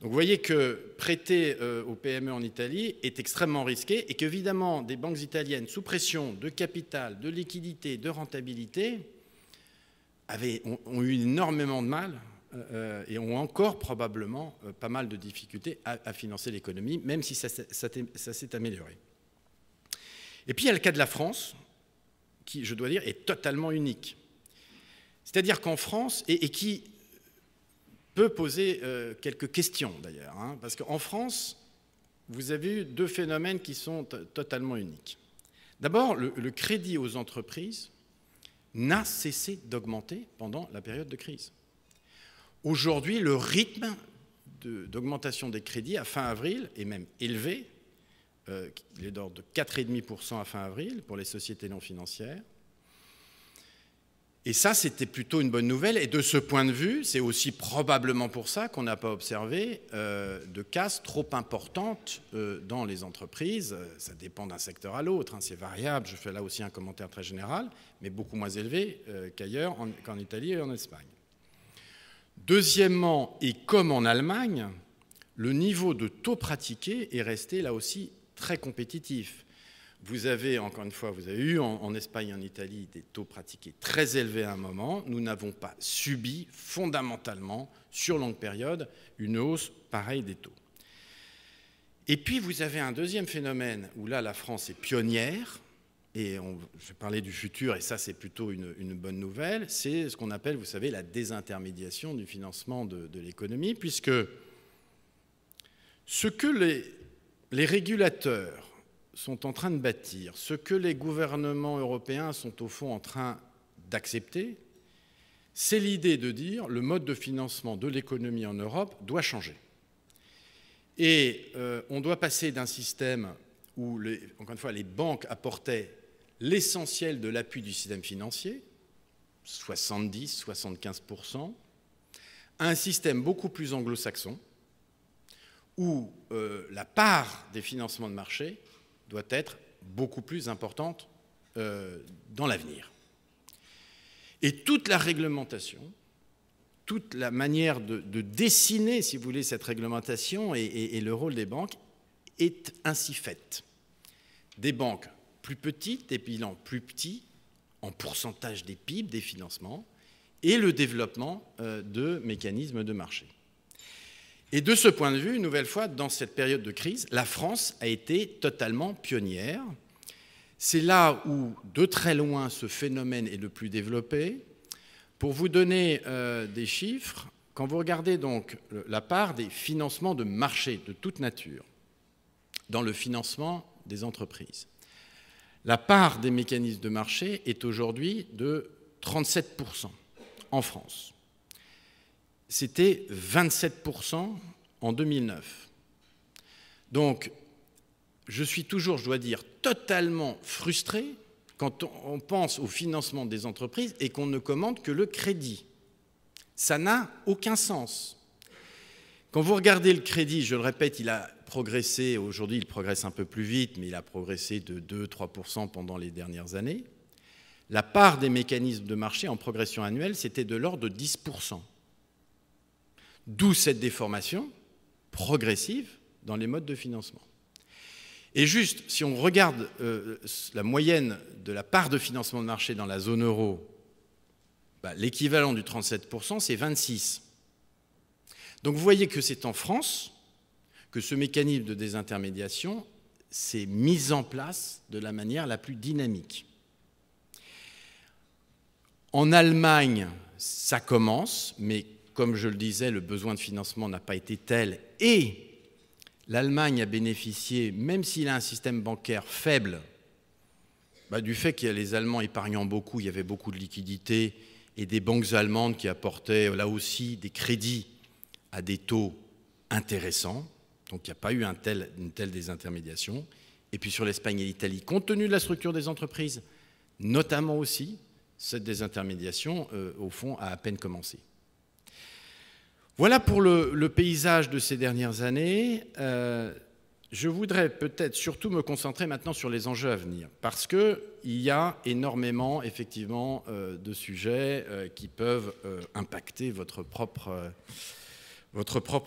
Donc vous voyez que prêter euh, aux PME en Italie est extrêmement risqué et qu'évidemment des banques italiennes sous pression de capital, de liquidité, de rentabilité avaient, ont eu énormément de mal euh, euh, et ont encore probablement euh, pas mal de difficultés à, financer l'économie, même si ça, s'est amélioré. Et puis il y a le cas de la France, qui, je dois dire, est totalement unique. C'est-à-dire qu'en France, et, qui peut poser quelques questions d'ailleurs, hein, parce qu'en France, vous avez eu deux phénomènes qui sont totalement uniques. D'abord, le crédit aux entreprises n'a cessé d'augmenter pendant la période de crise. Aujourd'hui, le rythme d'augmentation des crédits à fin avril est même élevé. Euh, il est d'ordre de 4,5% à fin avril pour les sociétés non financières. Et ça, c'était plutôt une bonne nouvelle. Et de ce point de vue, c'est aussi probablement pour ça qu'on n'a pas observé euh, de casse trop importante euh, dans les entreprises. Ça dépend d'un secteur à l'autre, hein. c'est variable. Je fais là aussi un commentaire très général, mais beaucoup moins élevé qu'ailleurs, qu'en Italie et en Espagne. Deuxièmement, et comme en Allemagne, le niveau de taux pratiqués est resté là aussi très compétitif. Vous avez, encore une fois, vous avez eu en, en Espagne et en Italie des taux pratiqués très élevés à un moment. Nous n'avons pas subi fondamentalement, sur longue période, une hausse pareille des taux. Et puis vous avez un deuxième phénomène où là la France est pionnière, et on, je parlais du futur, et ça c'est plutôt une, bonne nouvelle, c'est ce qu'on appelle, vous savez, la désintermédiation du financement de, l'économie, puisque ce que les, régulateurs sont en train de bâtir, ce que les gouvernements européens sont au fond en train d'accepter, c'est l'idée de dire le mode de financement de l'économie en Europe doit changer. Et euh, on doit passer d'un système où, encore une fois, les banques apportaient l'essentiel de l'appui du système financier, 70-75%, à un système beaucoup plus anglo-saxon, où euh, la part des financements de marché doit être beaucoup plus importante euh, dans l'avenir. Et toute la réglementation, toute la manière de, dessiner, si vous voulez, cette réglementation et le rôle des banques est ainsi faite. Des banques plus petites, des bilans plus petits en pourcentage des PIB, des financements, et le développement euh, de mécanismes de marché. Et de ce point de vue, une nouvelle fois, dans cette période de crise, la France a été totalement pionnière. C'est là où, de très loin, ce phénomène est le plus développé. Pour vous donner euh, des chiffres, quand vous regardez donc la part des financements de marché de toute nature dans le financement des entreprises, la part des mécanismes de marché est aujourd'hui de 37% en France. C'était 27% en 2009. Donc, je suis toujours, je dois dire, totalement frustré quand on pense au financement des entreprises et qu'on ne commande que le crédit. Ça n'a aucun sens. Quand vous regardez le crédit, je le répète, il a progressé, aujourd'hui il progresse un peu plus vite, mais il a progressé de 2-3% pendant les dernières années. La part des mécanismes de marché en progression annuelle, c'était de l'ordre de 10%. D'où cette déformation progressive dans les modes de financement. Et juste, si on regarde euh, la moyenne de la part de financement de marché dans la zone euro, bah, l'équivalent du 37%, c'est 26%. Donc vous voyez que c'est en France que ce mécanisme de désintermédiation s'est mis en place de la manière la plus dynamique. En Allemagne, ça commence, mais comme je le disais, le besoin de financement n'a pas été tel et l'Allemagne a bénéficié, même s'il a un système bancaire faible, bah, du fait qu'il y a les Allemands épargnant beaucoup, il y avait beaucoup de liquidités et des banques allemandes qui apportaient là aussi des crédits à des taux intéressants. Donc il n'y a pas eu une telle désintermédiation. Et puis sur l'Espagne et l'Italie, compte tenu de la structure des entreprises, notamment aussi, cette désintermédiation, euh, au fond, a à peine commencé. Voilà pour le, paysage de ces dernières années. Euh, je voudrais peut-être surtout me concentrer maintenant sur les enjeux à venir, parce qu'il y a énormément, effectivement, euh, de sujets qui peuvent impacter votre propre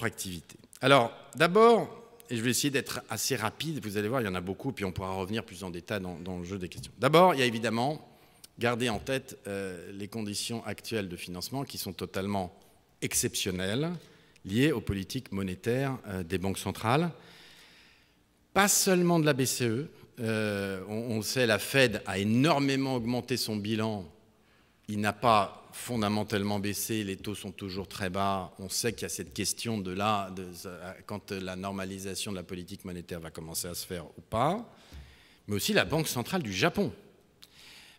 activité. Alors, d'abord, et je vais essayer d'être assez rapide, vous allez voir, il y en a beaucoup, puis on pourra revenir plus en détail dans, le jeu des questions. D'abord, il y a évidemment garder en tête euh, les conditions actuelles de financement qui sont totalement exceptionnelles, liées aux politiques monétaires euh, des banques centrales, pas seulement de la BCE. Euh, on, on, sait, la Fed a énormément augmenté son bilan il n'a pas fondamentalement baissé, les taux sont toujours très bas. On sait qu'il y a cette question de là, quand la normalisation de la politique monétaire va commencer à se faire ou pas, mais aussi la Banque centrale du Japon.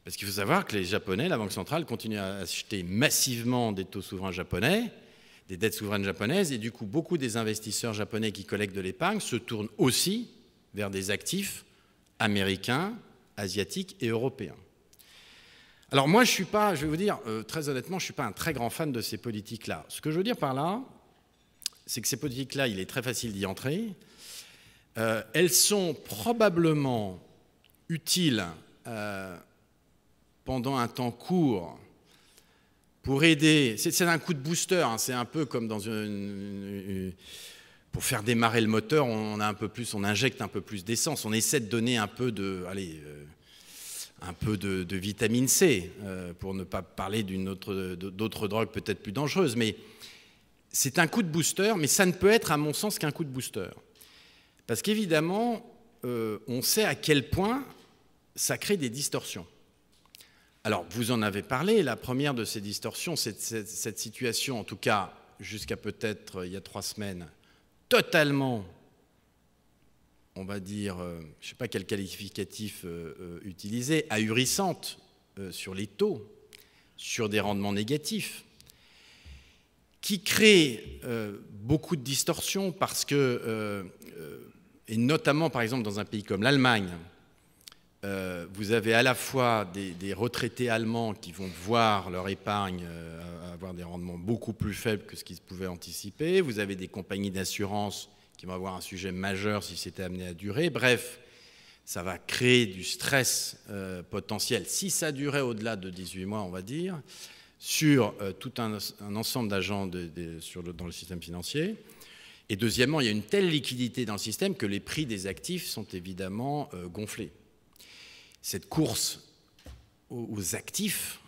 Parce qu'il faut savoir que les Japonais, la Banque centrale, continue à acheter massivement des taux souverains japonais, des dettes souveraines japonaises, et du coup, beaucoup des investisseurs japonais qui collectent de l'épargne se tournent aussi vers des actifs américains, asiatiques et européens. Alors moi, je suis pas, je vais vous dire, euh, très honnêtement, je ne suis pas un très grand fan de ces politiques-là. Ce que je veux dire par là, c'est que ces politiques-là, il est très facile d'y entrer. Euh, elles sont probablement utiles euh, pendant un temps court pour aider. C'est un coup de booster, hein. c'est un peu comme dans une, pour faire démarrer le moteur, on, a un peu plus, on injecte un peu plus d'essence, on essaie de donner un peu de, un peu de, vitamine C, euh, pour ne pas parler d'autres drogues peut-être plus dangereuses. Mais c'est un coup de booster, mais ça ne peut être, à mon sens, qu'un coup de booster. Parce qu'évidemment, euh, on sait à quel point ça crée des distorsions. Alors, vous en avez parlé, la première de ces distorsions, c'est cette situation, en tout cas jusqu'à peut-être euh, il y a trois semaines, totalement on va dire, euh, je ne sais pas quel qualificatif euh, euh, utiliser, ahurissante sur les taux, sur des rendements négatifs, qui crée beaucoup de distorsions parce que, et notamment par exemple dans un pays comme l'Allemagne, vous avez à la fois des, retraités allemands qui vont voir leur épargne avoir des rendements beaucoup plus faibles que ce qu'ils pouvaient anticiper, vous avez des compagnies d'assurance qui va avoir un sujet majeur si c'était amené à durer. Bref, ça va créer du stress euh, potentiel, si ça durait au-delà de 18 mois, on va dire, sur euh, tout un, ensemble d'agents dans le système financier. Et deuxièmement, il y a une telle liquidité dans le système que les prix des actifs sont évidemment euh, gonflés. Cette course aux actifs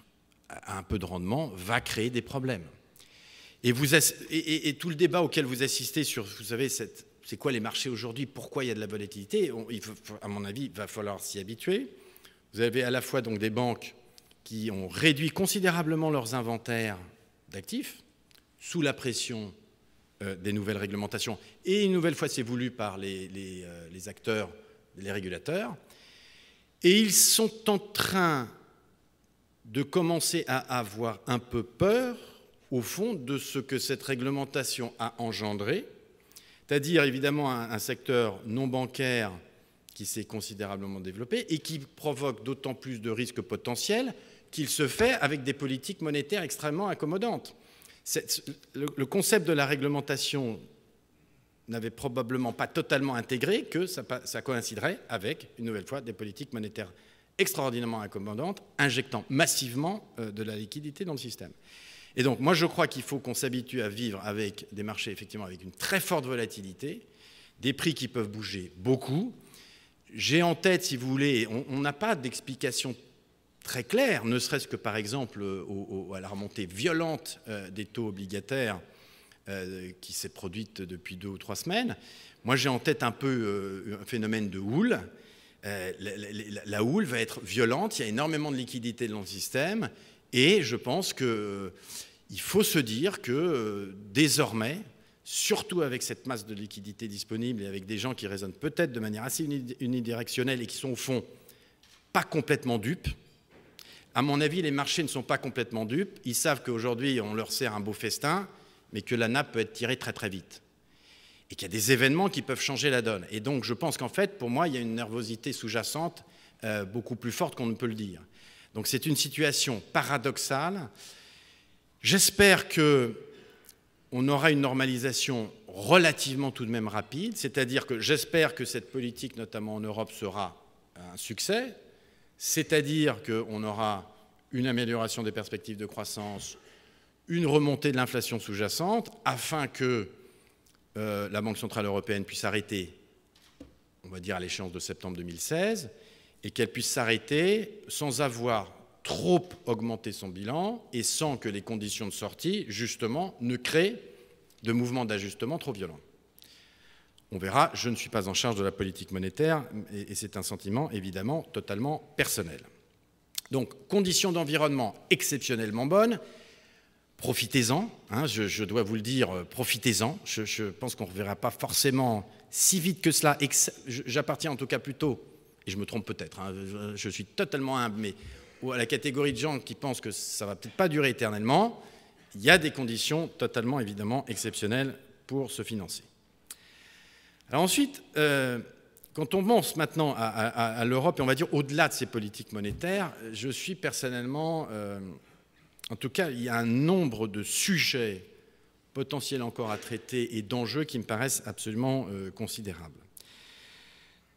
à un peu de rendement va créer des problèmes. Et, tout le débat auquel vous assistez sur, vous savez, c'est quoi les marchés aujourd'hui, pourquoi il y a de la volatilité, à mon avis, il va falloir s'y habituer. Vous avez à la fois donc des banques qui ont réduit considérablement leurs inventaires d'actifs sous la pression euh, des nouvelles réglementations, et une nouvelle fois c'est voulu par les, euh, les acteurs, les régulateurs, et ils sont en train de commencer à avoir un peu peur au fond de ce que cette réglementation a engendré, c'est-à-dire évidemment un, secteur non bancaire qui s'est considérablement développé et qui provoque d'autant plus de risques potentiels qu'il se fait avec des politiques monétaires extrêmement incommodantes. Le, concept de la réglementation n'avait probablement pas totalement intégré que ça, coïnciderait avec, une nouvelle fois, des politiques monétaires extraordinairement accommodantes, injectant massivement euh, de la liquidité dans le système. Et donc, moi, je crois qu'il faut qu'on s'habitue à vivre avec des marchés, effectivement, avec une très forte volatilité, des prix qui peuvent bouger beaucoup. J'ai en tête, si vous voulez, on n'a pas d'explication très claire, ne serait-ce que par exemple euh, à la remontée violente euh, des taux obligataires euh, qui s'est produite depuis deux ou trois semaines. Moi, j'ai en tête un peu un phénomène de houle. La, la, houle va être violente, il y a énormément de liquidités dans le système, et je pense que il faut se dire que euh, désormais, surtout avec cette masse de liquidités disponible et avec des gens qui raisonnent peut-être de manière assez unidirectionnelle et qui sont au fond pas complètement dupes, à mon avis, les marchés ne sont pas complètement dupes. Ils savent qu'aujourd'hui, on leur sert un beau festin, mais que la nappe peut être tirée très très vite. Et qu'il y a des événements qui peuvent changer la donne. Et donc, je pense qu'en fait, pour moi, il y a une nervosité sous-jacente euh, beaucoup plus forte qu'on ne peut le dire. Donc, c'est une situation paradoxale J'espère qu'on aura une normalisation relativement tout de même rapide, c'est-à-dire que j'espère que cette politique, notamment en Europe, sera un succès, c'est-à-dire qu'on aura une amélioration des perspectives de croissance, une remontée de l'inflation sous-jacente, afin que euh, la Banque Centrale Européenne puisse arrêter, on va dire à l'échéance de septembre 2016, et qu'elle puisse s'arrêter sans avoir trop augmenter son bilan et sans que les conditions de sortie, justement, ne créent de mouvements d'ajustement trop violents. On verra, je ne suis pas en charge de la politique monétaire et c'est un sentiment évidemment totalement personnel. Donc, conditions d'environnement exceptionnellement bonnes, profitez-en, hein, je, dois vous le dire, euh, profitez-en. Je, pense qu'on ne reverra pas forcément si vite que cela. J'appartiens en tout cas plutôt, et je me trompe peut-être, hein, je, je suis totalement humble, mais ou à la catégorie de gens qui pensent que ça va peut-être pas durer éternellement, il y a des conditions totalement évidemment exceptionnelles pour se financer. Alors ensuite, euh, quand on pense maintenant à, l'Europe, et on va dire au-delà de ces politiques monétaires, je suis personnellement, euh, en tout cas, il y a un nombre de sujets potentiels encore à traiter et d'enjeux qui me paraissent absolument euh, considérables.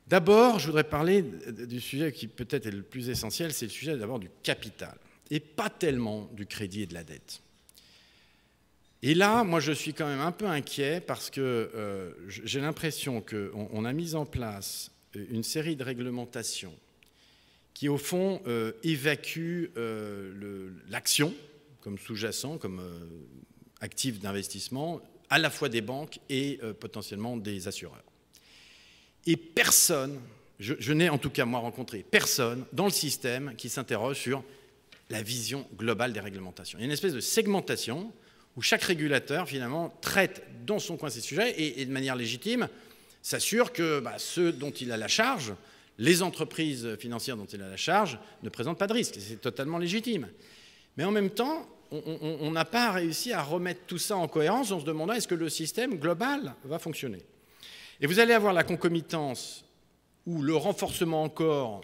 D'abord, je voudrais parler du sujet qui peut-être est le plus essentiel, c'est le sujet d'abord du capital, et pas tellement du crédit et de la dette. Et là, moi, je suis quand même un peu inquiet parce que euh, j'ai l'impression qu'on a mis en place euh, une série de réglementations qui, au fond, euh, évacuent l'action comme sous-jacent, comme actif d'investissement, à la fois des banques et potentiellement des assureurs. Et personne, je, n'ai en tout cas moi rencontré personne dans le système qui s'interroge sur la vision globale des réglementations. Il y a une espèce de segmentation où chaque régulateur finalement traite dans son coin ses sujets et, de manière légitime s'assure que bah, ceux dont il a la charge, les entreprises financières dont il a la charge, ne présentent pas de risque. C'est totalement légitime. Mais en même temps, on n'a pas réussi à remettre tout ça en cohérence en se demandant est-ce que le système global va fonctionner. Et vous allez avoir la concomitance ou le renforcement encore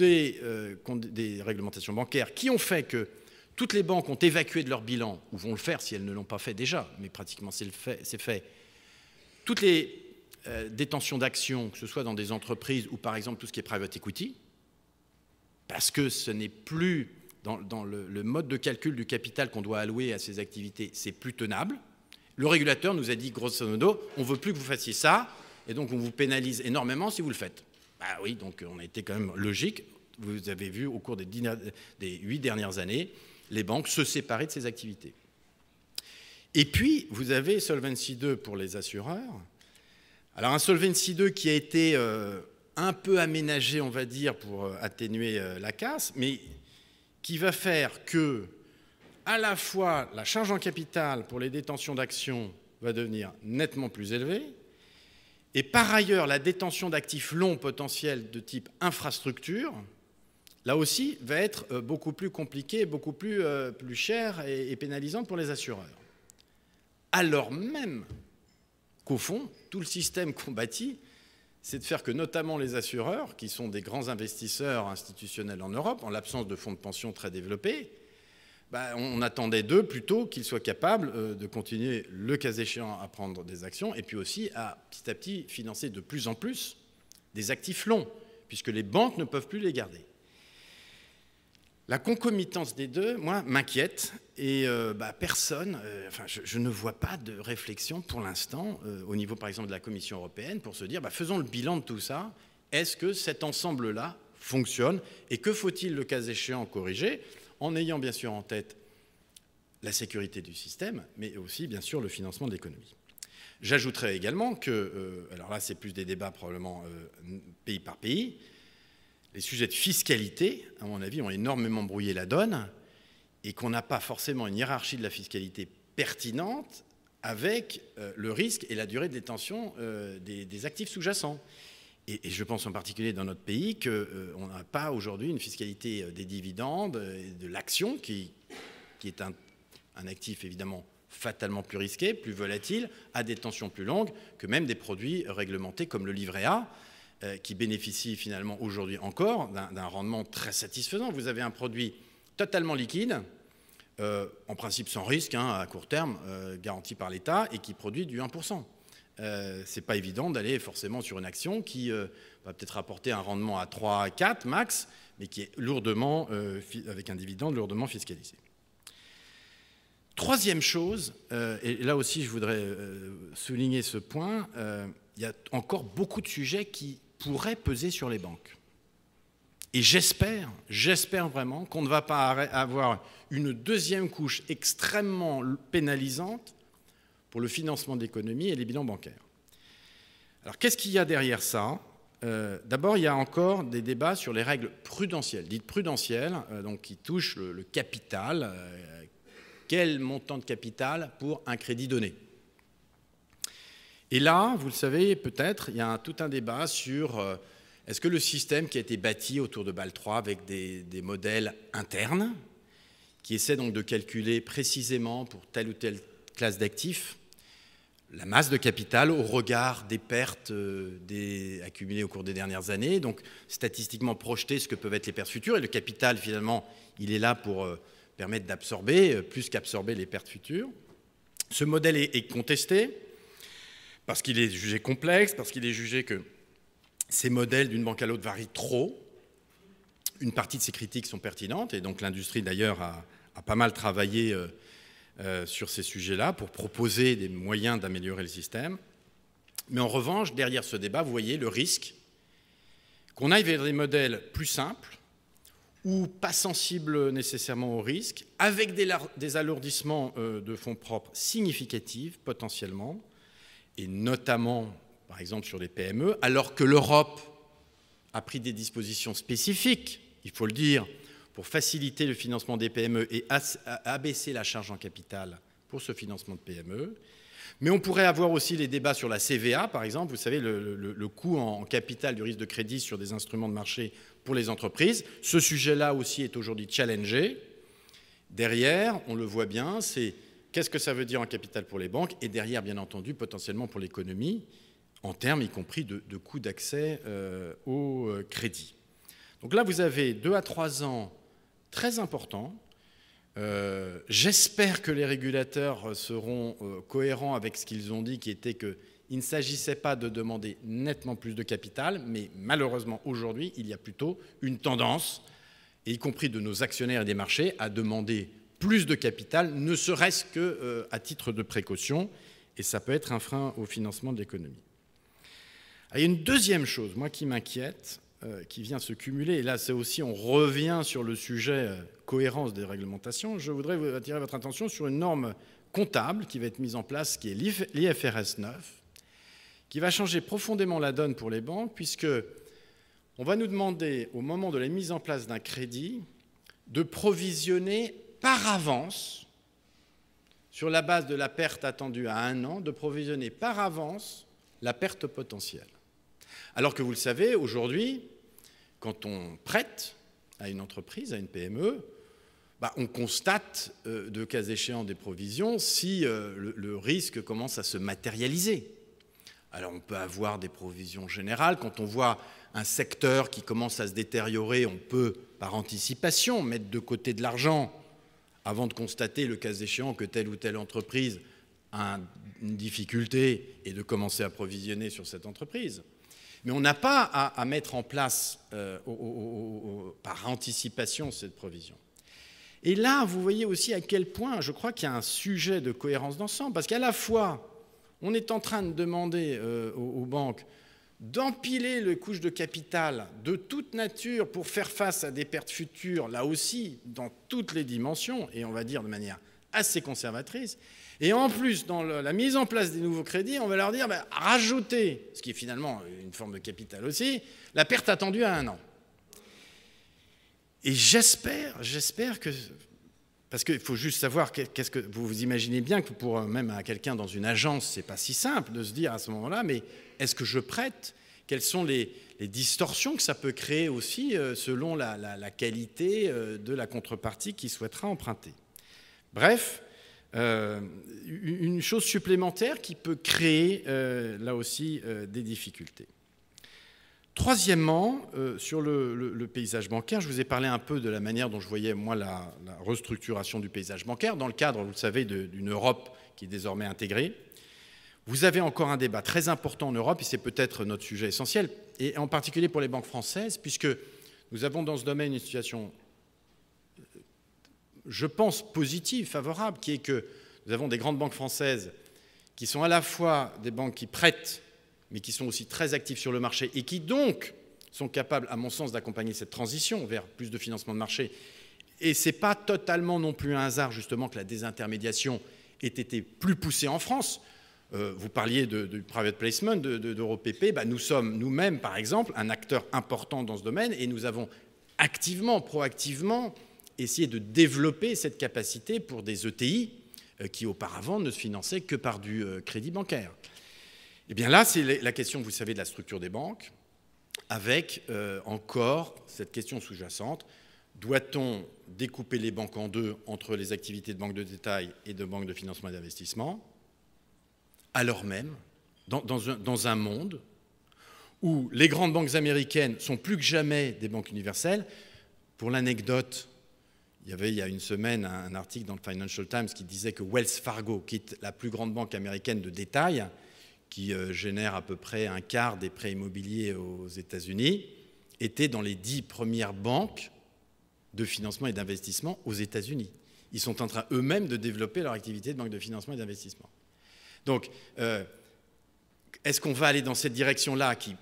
euh, des, réglementations bancaires qui ont fait que toutes les banques ont évacué de leur bilan, ou vont le faire si elles ne l'ont pas fait déjà, mais pratiquement c'est fait, toutes les euh, détentions d'actions, que ce soit dans des entreprises ou par exemple tout ce qui est private equity, parce que ce n'est plus dans, le mode de calcul du capital qu'on doit allouer à ces activités, c'est plus tenable. Le régulateur nous a dit, grosso modo, on ne veut plus que vous fassiez ça, et donc on vous pénalise énormément si vous le faites. Bah oui, donc on a été quand même logique. Vous avez vu au cours des, huit dernières années, les banques se séparer de ces activités. Et puis, vous avez Solvency 2 pour les assureurs. Alors un Solvency 2 qui a été euh, un peu aménagé, on va dire, pour euh, atténuer euh, la casse, mais qui va faire que à la fois la charge en capital pour les détentions d'actions va devenir nettement plus élevée, et par ailleurs la détention d'actifs longs potentiels de type infrastructure, là aussi, va être euh, beaucoup plus compliquée, beaucoup euh, plus, chère et, et pénalisante pour les assureurs. Alors même qu'au fond, tout le système qu'on bâtit, c'est de faire que notamment les assureurs, qui sont des grands investisseurs institutionnels en Europe, en l'absence de fonds de pension très développés, bah, on attendait d'eux plutôt qu'ils soient capables euh, de continuer, le cas échéant, à prendre des actions et puis aussi à petit à petit financer de plus en plus des actifs longs, puisque les banques ne peuvent plus les garder. La concomitance des deux, moi, m'inquiète et euh, bah, personne, euh, enfin, je, ne vois pas de réflexion pour l'instant au niveau, par exemple, de la Commission européenne pour se dire, bah, faisons le bilan de tout ça. Est-ce que cet ensemble-là fonctionne et que faut-il, le cas échéant, corriger en ayant bien sûr en tête la sécurité du système, mais aussi bien sûr le financement de l'économie. J'ajouterais également que, euh, alors là c'est plus des débats probablement euh, pays par pays, les sujets de fiscalité, à mon avis, ont énormément brouillé la donne et qu'on n'a pas forcément une hiérarchie de la fiscalité pertinente avec euh, le risque et la durée de détention des actifs sous-jacents. Et, je pense en particulier dans notre pays qu'on euh, n'a pas aujourd'hui une fiscalité euh, des dividendes euh, de l'action qui, est un, actif évidemment fatalement plus risqué, plus volatile, à des tensions plus longues que même des produits réglementés comme le livret A, qui bénéficie finalement aujourd'hui encore d'un rendement très satisfaisant. Vous avez un produit totalement liquide, en principe sans risque hein, à court terme, garanti par l'État, et qui produit du 1%. Ce euh, c'est pas évident d'aller forcément sur une action qui euh, va peut-être apporter un rendement à 3 à 4 max, mais qui est lourdement, euh, avec un dividende lourdement fiscalisé. Troisième chose, et là aussi je voudrais souligner ce point, il y a encore beaucoup de sujets qui pourraient peser sur les banques. Et j'espère, j'espère vraiment qu'on ne va pas avoir une deuxième couche extrêmement pénalisante pour le financement de l'économie et les bilans bancaires. Alors qu'est-ce qu'il y a derrière ça euh, D'abord, il y a encore des débats sur les règles prudentielles, dites prudentielles, euh, donc qui touchent le, capital. Euh, quel montant de capital pour un crédit donné Et là, vous le savez peut-être, il y a tout un débat sur est-ce que le système qui a été bâti autour de BAL 3 avec des, des modèles internes, qui essaient donc de calculer précisément pour telle ou telle classe d'actifs, la masse de capital au regard des pertes euh, accumulées au cours des dernières années, donc statistiquement projeter ce que peuvent être les pertes futures. Et le capital, finalement, il est là pour euh, permettre d'absorber, euh, plus qu'absorber les pertes futures. Ce modèle est, contesté parce qu'il est jugé complexe, parce qu'il est jugé que ces modèles d'une banque à l'autre varient trop. Une partie de ces critiques sont pertinentes, et donc l'industrie d'ailleurs a, pas mal travaillé euh, sur ces sujets-là pour proposer des moyens d'améliorer le système. Mais en revanche, derrière ce débat, vous voyez le risque qu'on aille vers des modèles plus simples ou pas sensibles nécessairement au risque, avec des, alourdissements euh, de fonds propres significatifs potentiellement, et notamment, par exemple, sur les PME, alors que l'Europe a pris des dispositions spécifiques, il faut le dire, pour faciliter le financement des PME et abaisser la charge en capital pour ce financement de PME. Mais on pourrait avoir aussi les débats sur la CVA, par exemple, vous savez, le, coût en capital du risque de crédit sur des instruments de marché pour les entreprises. Ce sujet-là aussi est aujourd'hui challengé. Derrière, on le voit bien, c'est qu'est-ce que ça veut dire en capital pour les banques et derrière, bien entendu, potentiellement pour l'économie, en termes y compris de, coûts d'accès euh, au euh, crédit. Donc là, vous avez deux à trois ans très important. Euh, j'espère que les régulateurs euh, seront euh, cohérents avec ce qu'ils ont dit, qui était qu'il ne s'agissait pas de demander nettement plus de capital, mais malheureusement aujourd'hui, il y a plutôt une tendance, y compris de nos actionnaires et des marchés, à demander plus de capital, ne serait-ce qu'à titre de précaution, et ça peut être un frein au financement de l'économie. Ah, il y a une deuxième chose, moi, qui m'inquiète, euh, qui vient se cumuler, et là c'est aussi, on revient sur le sujet euh, cohérence des réglementations, je voudrais vous attirer votre attention sur une norme comptable qui va être mise en place, qui est l'IFRS 9, qui va changer profondément la donne pour les banques, puisque on va nous demander, au moment de la mise en place d'un crédit, de provisionner par avance, sur la base de la perte attendue à un an, de provisionner par avance la perte potentielle. Alors que vous le savez, aujourd'hui, quand on prête à une entreprise, à une PME, bah, on constate, euh, de cas échéant, des provisions si euh, le, le, risque commence à se matérialiser. Alors on peut avoir des provisions générales. Quand on voit un secteur qui commence à se détériorer, on peut, par anticipation, mettre de côté de l'argent avant de constater, le cas échéant, que telle ou telle entreprise a une difficulté et de commencer à provisionner sur cette entreprise. Mais on n'a pas à, mettre en place euh, par anticipation cette provision. Et là, vous voyez aussi à quel point je crois qu'il y a un sujet de cohérence d'ensemble, parce qu'à la fois, on est en train de demander euh, aux, banques d'empiler les couches de capital de toute nature pour faire face à des pertes futures, là aussi, dans toutes les dimensions, et on va dire de manière assez conservatrice. Et en plus, dans la mise en place des nouveaux crédits, on va leur dire, bah, rajouter, ce qui est finalement une forme de capital aussi, la perte attendue à un an. Et j'espère, j'espère que... Parce qu'il faut juste savoir qu'est-ce que vous vous imaginez bien que pour euh, même à quelqu'un dans une agence, c'est pas si simple de se dire à ce moment-là, mais est-ce que je prête Quelles sont les, distorsions que ça peut créer aussi euh, selon la, la qualité euh, de la contrepartie qui souhaitera emprunter Bref, euh, une chose supplémentaire qui peut créer, euh, là aussi, euh, des difficultés. Troisièmement, sur le, paysage bancaire, je vous ai parlé un peu de la manière dont je voyais, moi, la, la restructuration du paysage bancaire, dans le cadre, vous le savez, d'une Europe qui est désormais intégrée. Vous avez encore un débat très important en Europe, et c'est peut-être notre sujet essentiel, et en particulier pour les banques françaises, puisque nous avons dans ce domaine une situation je pense, positif, favorable, qui est que nous avons des grandes banques françaises qui sont à la fois des banques qui prêtent, mais qui sont aussi très actives sur le marché et qui donc sont capables, à mon sens, d'accompagner cette transition vers plus de financement de marché. Et ce n'est pas totalement non plus un hasard, justement, que la désintermédiation ait été plus poussée en France. Euh, vous parliez du private placement, d'EuroPP. De, bah, nous sommes nous-mêmes, par exemple, un acteur important dans ce domaine et nous avons activement, proactivement, essayer de développer cette capacité pour des ETI euh, qui auparavant ne se finançaient que par du euh, crédit bancaire. Et eh bien là, c'est la question, vous savez, de la structure des banques, avec euh, encore cette question sous-jacente, doit-on découper les banques en deux entre les activités de banque de détail et de banque de financement d'investissement, alors même, dans, un, dans, un, monde où les grandes banques américaines sont plus que jamais des banques universelles Pour l'anecdote, il y avait il y a une semaine un article dans le Financial Times qui disait que Wells Fargo, qui est la plus grande banque américaine de détail, qui euh, génère à peu près un quart des prêts immobiliers aux États-Unis, était dans les dix premières banques de financement et d'investissement aux États-Unis. Ils sont en train eux-mêmes de développer leur activité de banque de financement et d'investissement. Donc, euh, est-ce qu'on va aller dans cette direction-là qui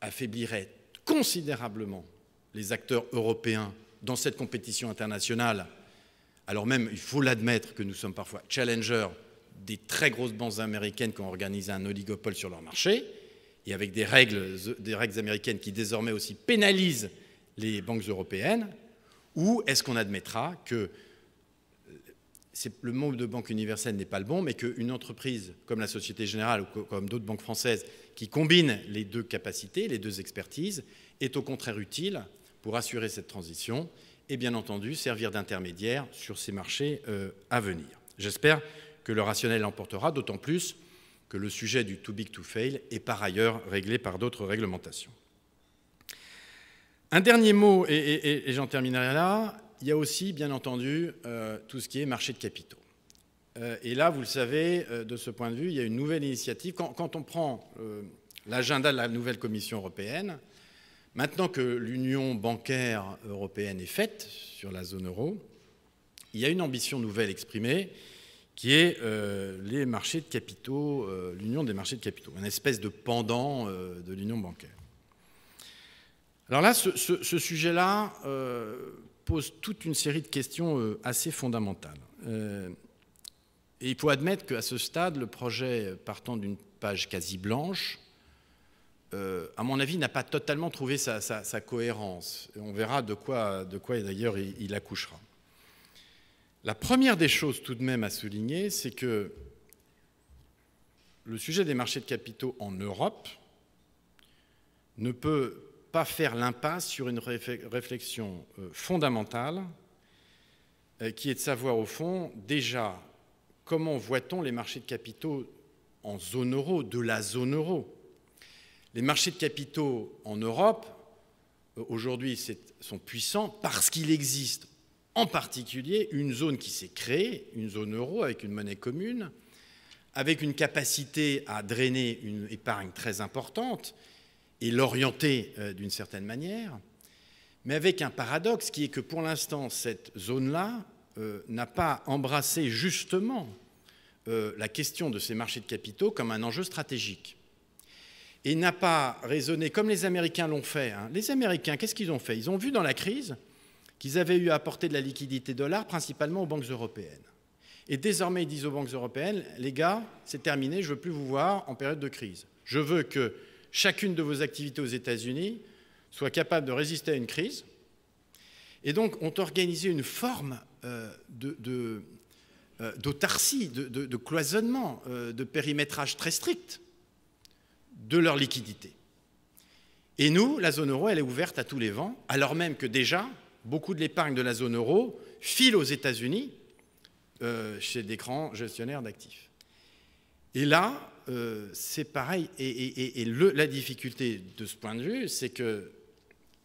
affaiblirait considérablement les acteurs européens dans cette compétition internationale, alors même, il faut l'admettre que nous sommes parfois challengers des très grosses banques américaines qui ont organisé un oligopole sur leur marché, et avec des règles, des règles américaines qui désormais aussi pénalisent les banques européennes, ou est-ce qu'on admettra que euh, le nombre de banques universelles n'est pas le bon, mais qu'une entreprise comme la Société Générale ou comme d'autres banques françaises qui combinent les deux capacités, les deux expertises, est au contraire utile pour assurer cette transition et bien entendu servir d'intermédiaire sur ces marchés euh, à venir. J'espère que le rationnel l'emportera, d'autant plus que le sujet du too big to fail est par ailleurs réglé par d'autres réglementations. Un dernier mot, et, j'en terminerai là, il y a aussi bien entendu euh, tout ce qui est marché de capitaux. Euh, et là, vous le savez, de ce point de vue, il y a une nouvelle initiative. quand on prend l'agenda de la nouvelle Commission européenne, Maintenant que l'union bancaire européenne est faite sur la zone euro, il y a une ambition nouvelle exprimée qui est euh, les marchés de capitaux, euh, l'union des marchés de capitaux, une espèce de pendant euh, de l'union bancaire. Alors là, ce sujet-là pose toute une série de questions assez fondamentales. et il faut admettre qu'à ce stade, le projet partant d'une page quasi blanche, euh, à mon avis, n'a pas totalement trouvé sa, cohérence. on verra de quoi, de quoi d'ailleurs il, accouchera. La première des choses tout de même à souligner, c'est que le sujet des marchés de capitaux en Europe ne peut pas faire l'impasse sur une réflexion euh, fondamentale euh, qui est de savoir au fond déjà comment voit-on les marchés de capitaux en zone euro, de la zone euro les marchés de capitaux en Europe, euh, aujourd'hui, sont puissants parce qu'il existe en particulier une zone qui s'est créée, une zone euro avec une monnaie commune, avec une capacité à drainer une épargne très importante et l'orienter euh, d'une certaine manière, mais avec un paradoxe qui est que pour l'instant, cette zone-là euh, n'a pas embrassé justement la question de ces marchés de capitaux comme un enjeu stratégique et n'a pas raisonné comme les Américains l'ont fait. Hein. Les Américains, qu'est-ce qu'ils ont fait Ils ont vu dans la crise qu'ils avaient eu à apporter de la liquidité dollar principalement aux banques européennes. Et désormais, ils disent aux banques européennes, les gars, c'est terminé, je ne veux plus vous voir en période de crise. Je veux que chacune de vos activités aux États-Unis soit capable de résister à une crise. Et donc, ont organisé une forme euh, euh, d'autarcie, de, de, cloisonnement, euh, de périmétrage très strict de leur liquidité. Et nous, la zone euro, elle est ouverte à tous les vents, alors même que déjà, beaucoup de l'épargne de la zone euro file aux États-Unis euh, chez des grands gestionnaires d'actifs. Et là, euh, c'est pareil. Et, la difficulté de ce point de vue, c'est que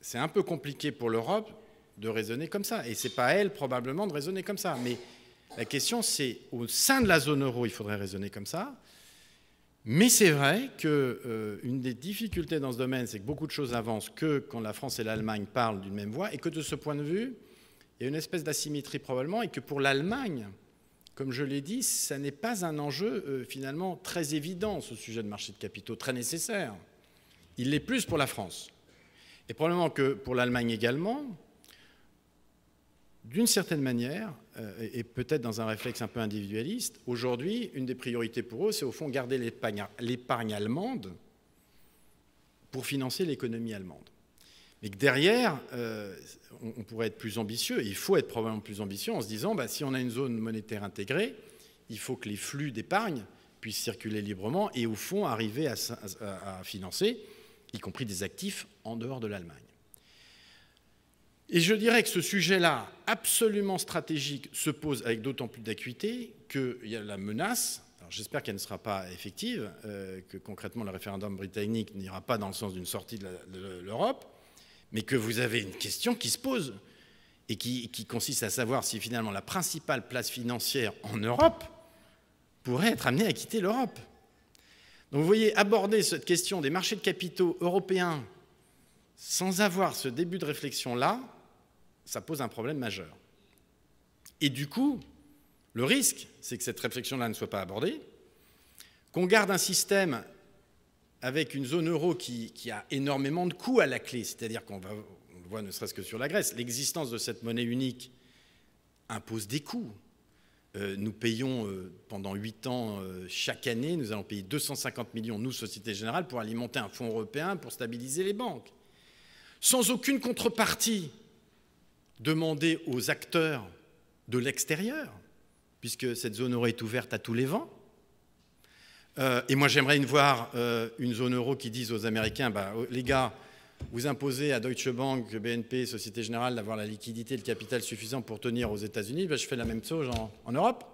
c'est un peu compliqué pour l'Europe de raisonner comme ça. Et c'est pas elle, probablement, de raisonner comme ça. Mais la question, c'est au sein de la zone euro, il faudrait raisonner comme ça. Mais c'est vrai qu'une euh, des difficultés dans ce domaine, c'est que beaucoup de choses avancent que quand la France et l'Allemagne parlent d'une même voix, et que de ce point de vue, il y a une espèce d'asymétrie probablement, et que pour l'Allemagne, comme je l'ai dit, ça n'est pas un enjeu euh, finalement très évident, ce sujet de marché de capitaux, très nécessaire. Il l'est plus pour la France. Et probablement que pour l'Allemagne également, d'une certaine manière, euh, et peut-être dans un réflexe un peu individualiste, aujourd'hui, une des priorités pour eux, c'est au fond garder l'épargne allemande pour financer l'économie allemande. Mais que derrière, euh, on, pourrait être plus ambitieux, et il faut être probablement plus ambitieux en se disant, bah, si on a une zone monétaire intégrée, il faut que les flux d'épargne puissent circuler librement et au fond arriver à financer, y compris des actifs en dehors de l'Allemagne. Et je dirais que ce sujet-là, absolument stratégique, se pose avec d'autant plus d'acuité qu'il y a la menace. Alors J'espère qu'elle ne sera pas effective, euh, que concrètement le référendum britannique n'ira pas dans le sens d'une sortie de l'Europe, mais que vous avez une question qui se pose et qui consiste à savoir si finalement la principale place financière en Europe pourrait être amenée à quitter l'Europe. Donc vous voyez, aborder cette question des marchés de capitaux européens sans avoir ce début de réflexion-là, ça pose un problème majeur. Et du coup, le risque, c'est que cette réflexion-là ne soit pas abordée, qu'on garde un système avec une zone euro qui, a énormément de coûts à la clé, c'est-à-dire qu'on on le voit ne serait-ce que sur la Grèce, l'existence de cette monnaie unique impose des coûts. Euh, nous payons euh, pendant 8 ans euh, chaque année, nous allons payer 250 millions, nous, Société Générale, pour alimenter un fonds européen pour stabiliser les banques, sans aucune contrepartie demander aux acteurs de l'extérieur, puisque cette zone euro est ouverte à tous les vents. Euh, et moi, j'aimerais voir euh, une zone euro qui dise aux Américains, bah, oh, les gars, vous imposez à Deutsche Bank, BNP, Société Générale d'avoir la liquidité et le capital suffisant pour tenir aux États-Unis, bah, je fais la même chose en, Europe.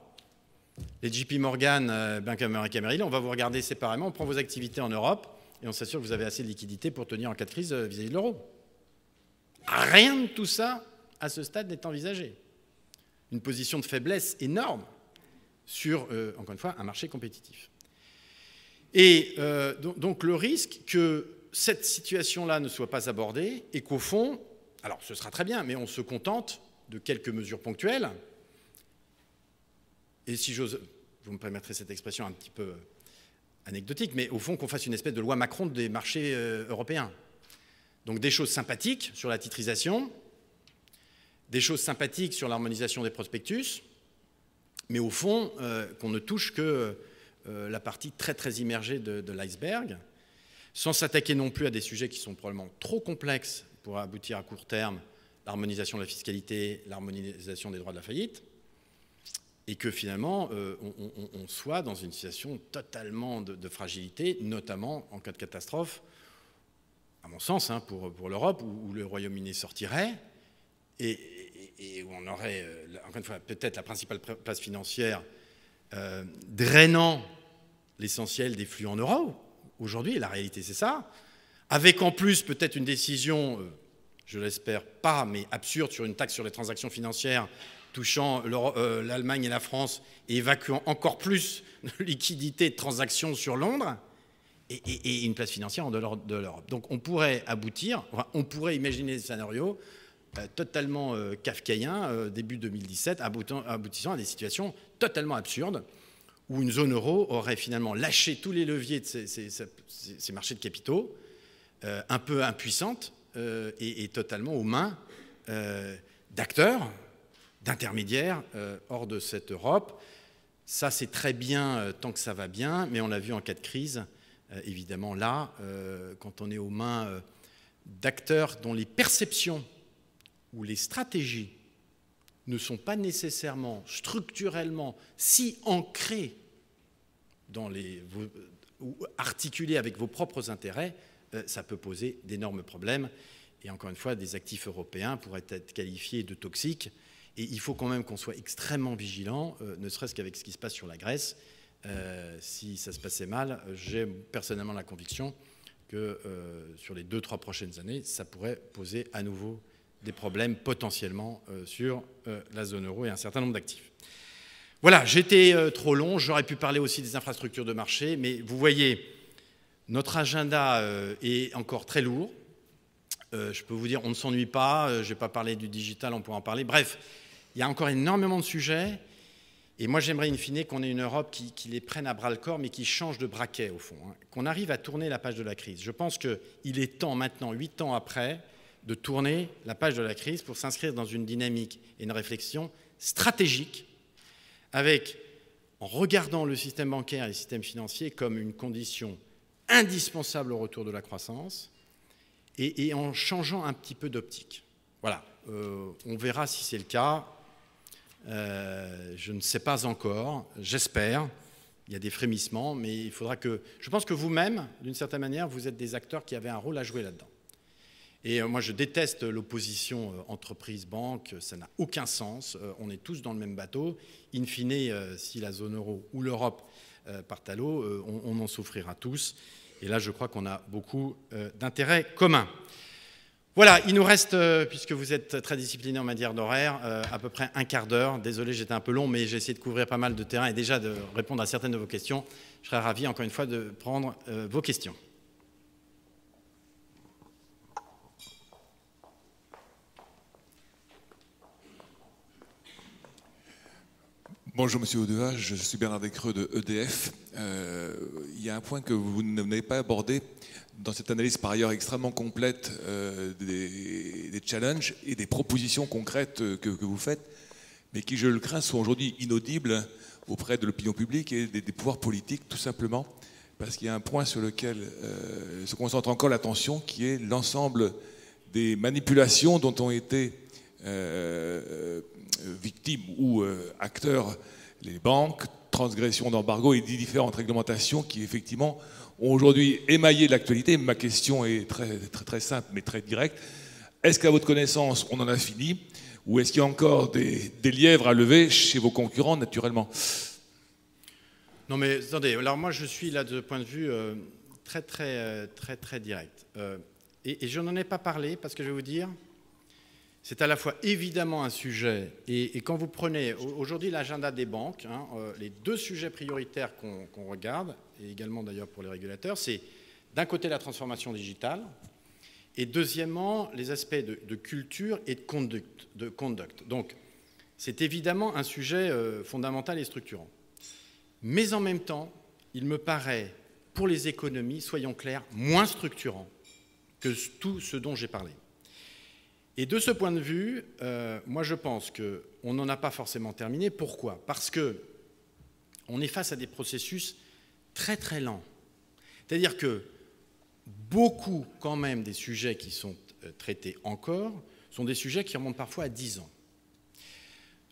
Les JP Morgan, euh, Bank of America on va vous regarder séparément, on prend vos activités en Europe et on s'assure que vous avez assez de liquidité pour tenir en cas de crise vis à -vis de l'euro. Rien de tout ça à ce stade, n'est envisagée. Une position de faiblesse énorme sur, euh, encore une fois, un marché compétitif. Et euh, donc le risque que cette situation-là ne soit pas abordée et qu'au fond, alors ce sera très bien, mais on se contente de quelques mesures ponctuelles. Et si j'ose, vous me permettrez cette expression un petit peu euh, anecdotique, mais au fond qu'on fasse une espèce de loi Macron des marchés européens. Donc des choses sympathiques sur la titrisation, des choses sympathiques sur l'harmonisation des prospectus, mais au fond, euh, qu'on ne touche que euh, la partie très très immergée de, l'iceberg, sans s'attaquer non plus à des sujets qui sont probablement trop complexes pour aboutir à court terme, l'harmonisation de la fiscalité, l'harmonisation des droits de la faillite, et que finalement, euh, on, soit dans une situation totalement de, fragilité, notamment en cas de catastrophe, à mon sens, hein, pour, l'Europe, où, le Royaume-Uni sortirait, et, et où on aurait, euh, encore une fois, peut-être la principale place financière euh, drainant l'essentiel des flux en euros, aujourd'hui, la réalité c'est ça, avec en plus peut-être une décision, euh, je l'espère pas, mais absurde sur une taxe sur les transactions financières touchant l'Allemagne et la France et évacuant encore plus de <laughs> liquidités de transactions sur Londres et, une place financière en dehors de l'Europe. Donc on pourrait aboutir, on pourrait imaginer des scénarios euh, totalement euh, kafkaïen euh, début 2017, aboutissant à des situations totalement absurdes où une zone euro aurait finalement lâché tous les leviers de ces, marchés de capitaux, un peu impuissante et, totalement aux mains d'acteurs, d'intermédiaires hors de cette Europe. Ça, c'est très bien tant que ça va bien, mais on l'a vu en cas de crise, évidemment, là, quand on est aux mains d'acteurs dont les perceptions où les stratégies ne sont pas nécessairement structurellement si ancrées dans les, euh, ou articulées avec vos propres intérêts, euh, ça peut poser d'énormes problèmes. Et encore une fois, des actifs européens pourraient être qualifiés de toxiques. Et il faut quand même qu'on soit extrêmement vigilant, euh, ne serait-ce qu'avec ce qui se passe sur la Grèce. si ça se passait mal, j'ai personnellement la conviction que sur les deux, trois prochaines années, ça pourrait poser à nouveau des problèmes potentiellement euh, sur euh, la zone euro et un certain nombre d'actifs. Voilà, j'étais euh, trop long, j'aurais pu parler aussi des infrastructures de marché, mais vous voyez, notre agenda est encore très lourd. je peux vous dire, on ne s'ennuie pas, je n'ai pas parlé du digital, on pourra en parler. Bref, il y a encore énormément de sujets. Et moi, j'aimerais in fine qu'on ait une Europe qui, qui, les prenne à bras le corps, mais qui change de braquet, au fond. Hein. Qu'on arrive à tourner la page de la crise. Je pense qu'il est temps, maintenant, huit ans après, de tourner la page de la crise pour s'inscrire dans une dynamique et une réflexion stratégique avec, en regardant le système bancaire et le système financier comme une condition indispensable au retour de la croissance et, en changeant un petit peu d'optique. Voilà, euh, on verra si c'est le cas. Euh, je ne sais pas encore, j'espère. Il y a des frémissements, mais il faudra que... Je pense que vous-même, d'une certaine manière, vous êtes des acteurs qui avaient un rôle à jouer là-dedans. Et euh, moi, je déteste l'opposition euh, entreprise-banque, ça n'a aucun sens, euh, on est tous dans le même bateau. In fine, si la zone euro ou l'Europe partent à l'eau, on, en souffrira tous. Et là, je crois qu'on a beaucoup d'intérêts communs. Voilà, il nous reste, puisque vous êtes très discipliné en matière d'horaire, à peu près un quart d'heure. Désolé, j'étais un peu long, mais j'ai essayé de couvrir pas mal de terrain et déjà de répondre à certaines de vos questions. Je serais ravi, encore une fois, de prendre vos questions. Bonjour Monsieur Audeva, je suis Bernard Descreux de EDF. Euh, il y a un point que vous n'avez pas abordé dans cette analyse par ailleurs extrêmement complète euh, des, challenges et des propositions concrètes euh, que, vous faites, mais qui, je le crains, sont aujourd'hui inaudibles auprès de l'opinion publique et des, pouvoirs politiques, tout simplement, parce qu'il y a un point sur lequel se concentre encore l'attention, qui est l'ensemble des manipulations dont ont été euh, euh, victimes ou euh, acteurs, les banques, transgression d'embargo et différentes réglementations qui effectivement ont aujourd'hui émaillé l'actualité. Ma question est très, très, très simple mais très directe. Est-ce qu'à votre connaissance, on en a fini ou est-ce qu'il y a encore des, lièvres à lever chez vos concurrents naturellement non mais attendez, alors moi je suis là de point de vue très très très très direct. et, je n'en ai pas parlé parce que je vais vous dire, c'est à la fois évidemment un sujet, et, quand vous prenez aujourd'hui l'agenda des banques, hein, euh, les deux sujets prioritaires qu'on regarde, et également d'ailleurs pour les régulateurs, c'est d'un côté la transformation digitale, et deuxièmement les aspects de, culture et de conduct. De conduct. Donc c'est évidemment un sujet euh, fondamental et structurant. Mais en même temps, il me paraît, pour les économies, soyons clairs, moins structurant que tout ce dont j'ai parlé. Et de ce point de vue, euh, moi je pense qu'on n'en a pas forcément terminé. Pourquoi Parce que on est face à des processus très très lents. C'est-à-dire que beaucoup quand même des sujets qui sont euh, traités encore sont des sujets qui remontent parfois à 10 ans.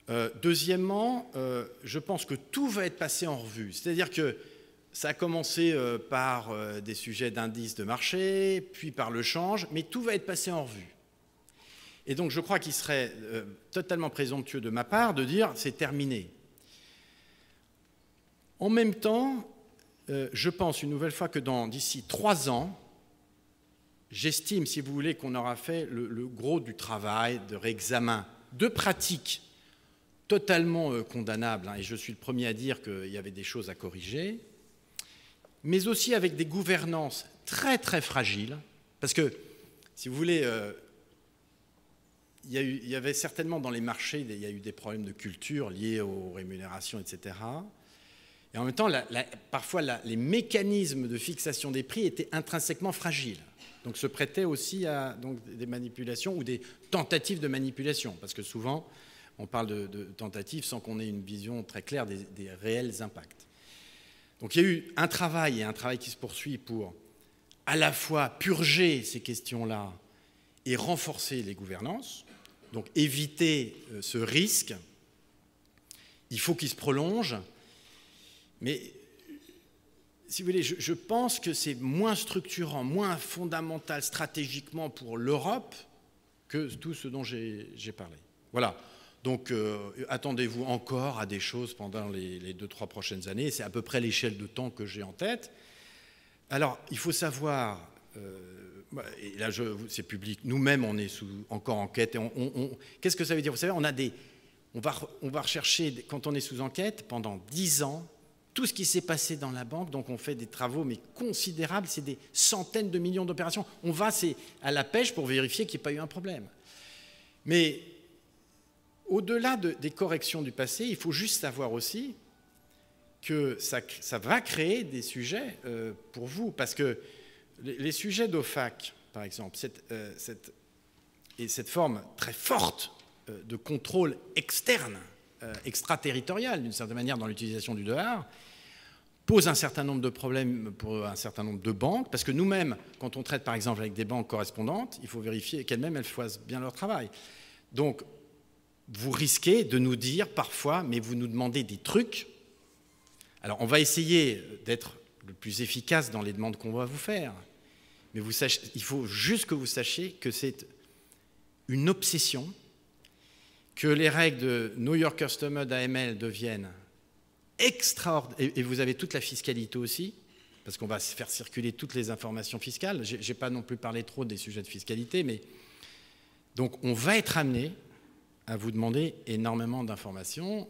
Euh, deuxièmement, je pense que tout va être passé en revue. C'est-à-dire que ça a commencé par des sujets d'indices de marché, puis par le change, mais tout va être passé en revue. Et donc je crois qu'il serait euh, totalement présomptueux de ma part de dire c'est terminé. En même temps, euh, je pense une nouvelle fois que d'ici trois ans, j'estime, si vous voulez, qu'on aura fait le, gros du travail de réexamen, de pratiques totalement euh, condamnables, hein, et je suis le premier à dire qu'il y avait des choses à corriger, mais aussi avec des gouvernances très très fragiles, parce que, si vous voulez, il y, avait certainement dans les marchés, il y a eu des problèmes de culture liés aux rémunérations, etc. Et en même temps, parfois, les mécanismes de fixation des prix étaient intrinsèquement fragiles. Donc, se prêtaient aussi à donc, des manipulations ou des tentatives de manipulation. Parce que souvent, on parle de, tentatives sans qu'on ait une vision très claire des, des, réels impacts. Donc, il y a eu un travail et un travail qui se poursuit pour à la fois purger ces questions-là et renforcer les gouvernances donc éviter euh, ce risque, il faut qu'il se prolonge. Mais si vous voulez, je, pense que c'est moins structurant, moins fondamental stratégiquement pour l'Europe que tout ce dont j'ai parlé. Voilà. Donc euh, attendez-vous encore à des choses pendant les, deux, trois prochaines années. C'est à peu près l'échelle de temps que j'ai en tête. Alors, il faut savoir, euh, bah, et là c'est public, nous-mêmes on est sous, encore en quête. Qu'est-ce que ça veut dire Vous savez, on, a des, on, va, on va rechercher, quand on est sous enquête, pendant 10 ans, tout ce qui s'est passé dans la banque. Donc on fait des travaux, mais considérables, c'est des centaines de millions d'opérations. On va à la pêche pour vérifier qu'il n'y a pas eu un problème. Mais au-delà des corrections du passé, il faut juste savoir aussi que ça, ça va créer des sujets euh, pour vous, parce que les, sujets d'OFAC, par exemple, euh, cette, et cette forme très forte euh, de contrôle externe, euh, extraterritorial d'une certaine manière dans l'utilisation du dollar, pose un certain nombre de problèmes pour un certain nombre de banques, parce que nous-mêmes, quand on traite par exemple avec des banques correspondantes, il faut vérifier qu'elles-mêmes, elles fassent bien leur travail. Donc, vous risquez de nous dire parfois, mais vous nous demandez des trucs. Alors, on va essayer d'être le plus efficace dans les demandes qu'on va vous faire. Mais vous sachez, il faut juste que vous sachiez que c'est une obsession, que les règles de New York Customer d'AML deviennent extraordinaires, et vous avez toute la fiscalité aussi, parce qu'on va faire circuler toutes les informations fiscales. Je n'ai pas non plus parlé trop des sujets de fiscalité, mais donc on va être amené à vous demander énormément d'informations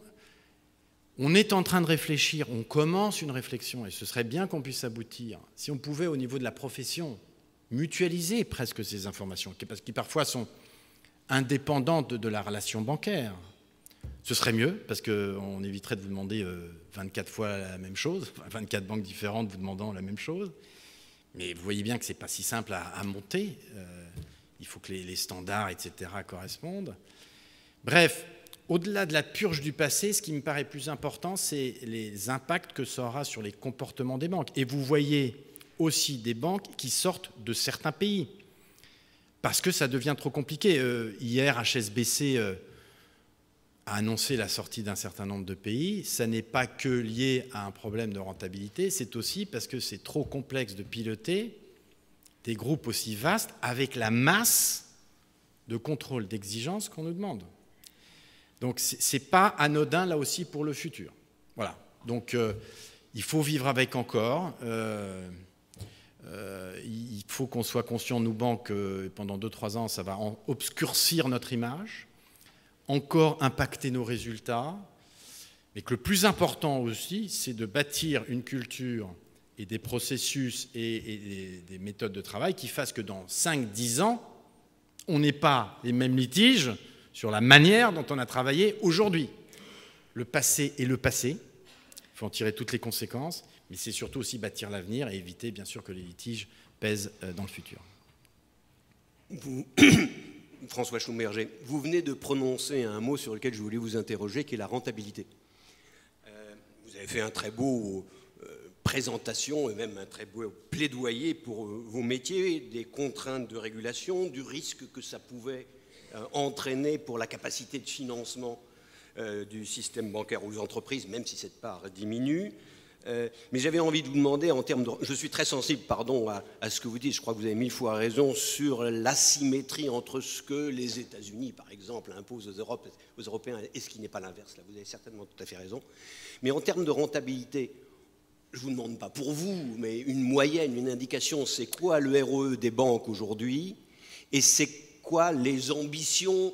on est en train de réfléchir, on commence une réflexion, et ce serait bien qu'on puisse aboutir, si on pouvait au niveau de la profession mutualiser presque ces informations, parce qu'ils parfois sont indépendantes de la relation bancaire. Ce serait mieux, parce qu'on éviterait de vous demander 24 euh, fois la même chose, 24 <laughs> banques différentes vous demandant la même chose. Mais vous voyez bien que ce n'est pas si simple à, monter. Euh, il faut que les standards, etc., correspondent. Bref, au-delà de la purge du passé, ce qui me paraît plus important, c'est les impacts que ça aura sur les comportements des banques. Et vous voyez aussi des banques qui sortent de certains pays, parce que ça devient trop compliqué. Euh, hier, HSBC euh, a annoncé la sortie d'un certain nombre de pays. Ça n'est pas que lié à un problème de rentabilité, c'est aussi parce que c'est trop complexe de piloter des groupes aussi vastes avec la masse de contrôle, d'exigences qu'on nous demande. Donc ce n'est pas anodin là aussi pour le futur. Voilà. Donc euh, il faut vivre avec encore. Euh, euh, il faut qu'on soit conscient, nous, banques, que pendant 2-3 ans, ça va obscurcir notre image, encore impacter nos résultats, mais que le plus important aussi, c'est de bâtir une culture et des processus et, et des méthodes de travail qui fassent que dans 5-10 ans, on n'ait pas les mêmes litiges sur la manière dont on a travaillé aujourd'hui. Le passé est le passé, il faut en tirer toutes les conséquences, mais c'est surtout aussi bâtir l'avenir et éviter bien sûr que les litiges pèsent euh, dans le futur. <coughs> François Schumberger, vous venez de prononcer un mot sur lequel je voulais vous interroger, qui est la rentabilité. Euh, vous avez fait un très beau euh, présentation et même un très beau plaidoyer pour vos métiers, des contraintes de régulation, du risque que ça pouvait euh, entraîné pour la capacité de financement euh, du système bancaire aux entreprises, même si cette part diminue. Euh, mais j'avais envie de vous demander, en termes de, je suis très sensible, pardon, à, ce que vous dites. Je crois que vous avez mille fois raison sur l'asymétrie entre ce que les États-Unis, par exemple, imposent aux, Européens et ce qui n'est pas l'inverse. Là, vous avez certainement tout à fait raison. Mais en termes de rentabilité, je vous demande pas pour vous, mais une moyenne, une indication, c'est quoi le ROE des banques aujourd'hui et c'est pourquoi les ambitions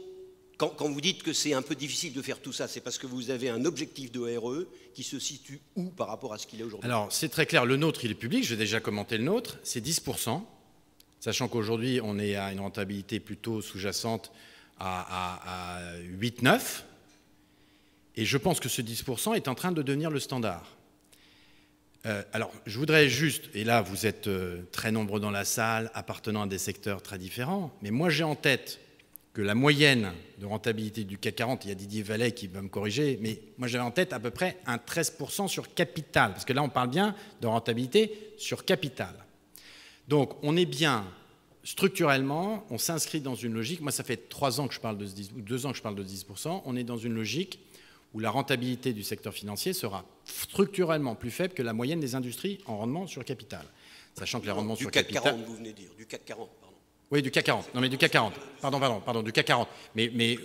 quand, vous dites que c'est un peu difficile de faire tout ça, c'est parce que vous avez un objectif de RE qui se situe où par rapport à ce qu'il est aujourd'hui Alors, c'est très clair, le nôtre, il est public, j'ai déjà commenté le nôtre, c'est 10%, sachant qu'aujourd'hui, on est à une rentabilité plutôt sous-jacente à, à 8-9, et je pense que ce 10% est en train de devenir le standard. Euh, alors, je voudrais juste, et là, vous êtes euh, très nombreux dans la salle, appartenant à des secteurs très différents, mais moi, j'ai en tête que la moyenne de rentabilité du CAC 40, il y a Didier Vallet qui va me corriger, mais moi, j'avais en tête à peu près un 13% sur capital, parce que là, on parle bien de rentabilité sur capital. Donc, on est bien structurellement, on s'inscrit dans une logique, moi, ça fait trois ans que je parle de 10, ou 2 ans que je parle de 10%, on est dans une logique où la rentabilité du secteur financier sera structurellement plus faible que la moyenne des industries en rendement sur capital. Sachant que les rendements sur capital... Du CAC 40, vous venez de dire, du CAC 40, pardon. Oui, du CAC 40, non mais du CAC 40, pardon, pardon, pardon, du CAC 40. Mais, mais,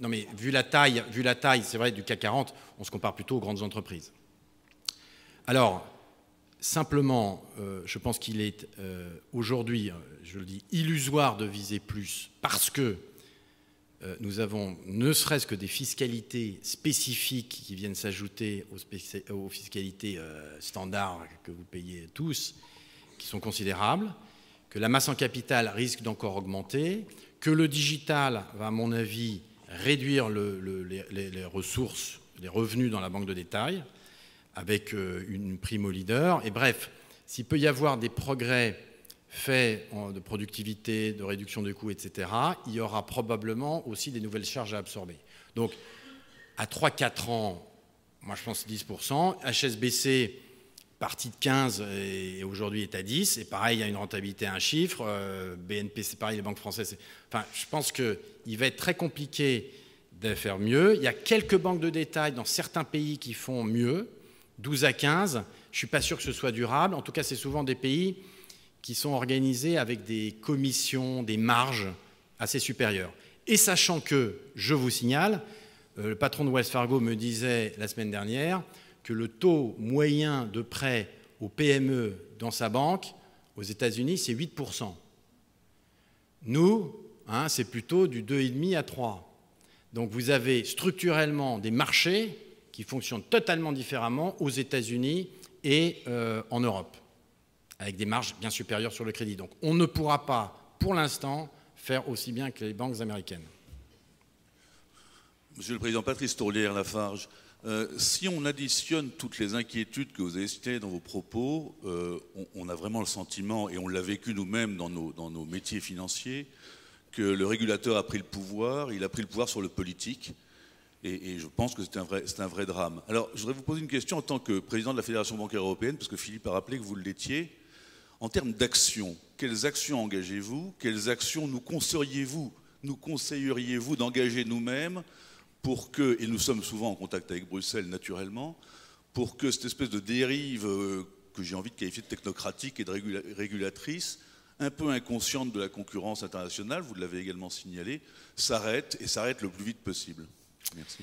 non mais vu la taille, vu la taille, c'est vrai, du CAC 40, on se compare plutôt aux grandes entreprises. Alors, simplement, euh, je pense qu'il est euh, aujourd'hui, je le dis, illusoire de viser plus parce que euh, nous avons ne serait-ce que des fiscalités spécifiques qui viennent s'ajouter aux, fiscalités euh, standards que vous payez tous, qui sont considérables, que la masse en capital risque d'encore augmenter, que le digital va, à mon avis, réduire les, les, ressources, les revenus dans la banque de détail, avec euh, une prime au leader. Et bref, s'il peut y avoir des progrès fait euh, de productivité, de réduction de coûts, etc., il y aura probablement aussi des nouvelles charges à absorber. Donc, à 3-4 ans, moi je pense 10%. HSBC, partie de 15 et aujourd'hui est à 10. Et pareil, il y a une rentabilité à un chiffre. Euh, BNP, c'est pareil, les banques françaises. Enfin, je pense qu'il va être très compliqué de faire mieux. Il y a quelques banques de détail dans certains pays qui font mieux, 12 à 15. Je ne suis pas sûr que ce soit durable. En tout cas, c'est souvent des pays qui sont organisées avec des commissions, des marges assez supérieures. Et sachant que, je vous signale, euh, le patron de Wells Fargo me disait la semaine dernière que le taux moyen de prêt aux PME dans sa banque aux États-Unis, c'est 8%. Nous, hein, c'est plutôt du 2,5 à 3. Donc vous avez structurellement des marchés qui fonctionnent totalement différemment aux États-Unis et euh, en Europe avec des marges bien supérieures sur le crédit. Donc on ne pourra pas, pour l'instant, faire aussi bien que les banques américaines. Monsieur le Président, Patrice Tourlière, Lafarge, euh, si on additionne toutes les inquiétudes que vous avez citées dans vos propos, euh, on, a vraiment le sentiment, et on l'a vécu nous-mêmes dans nos, dans nos, métiers financiers, que le régulateur a pris le pouvoir, il a pris le pouvoir sur le politique, et, je pense que c'est un, un vrai drame. Alors, je voudrais vous poser une question en tant que président de la Fédération bancaire européenne, parce que Philippe a rappelé que vous l'étiez. En termes d'action, quelles actions engagez-vous Quelles actions nous conseilleriez-vous nous conseilleriez-vous d'engager nous-mêmes pour que, et nous sommes souvent en contact avec Bruxelles naturellement, pour que cette espèce de dérive euh, que j'ai envie de qualifier de technocratique et de régulatrice, un peu inconsciente de la concurrence internationale, vous l'avez également signalé, s'arrête et s'arrête le plus vite possible Merci.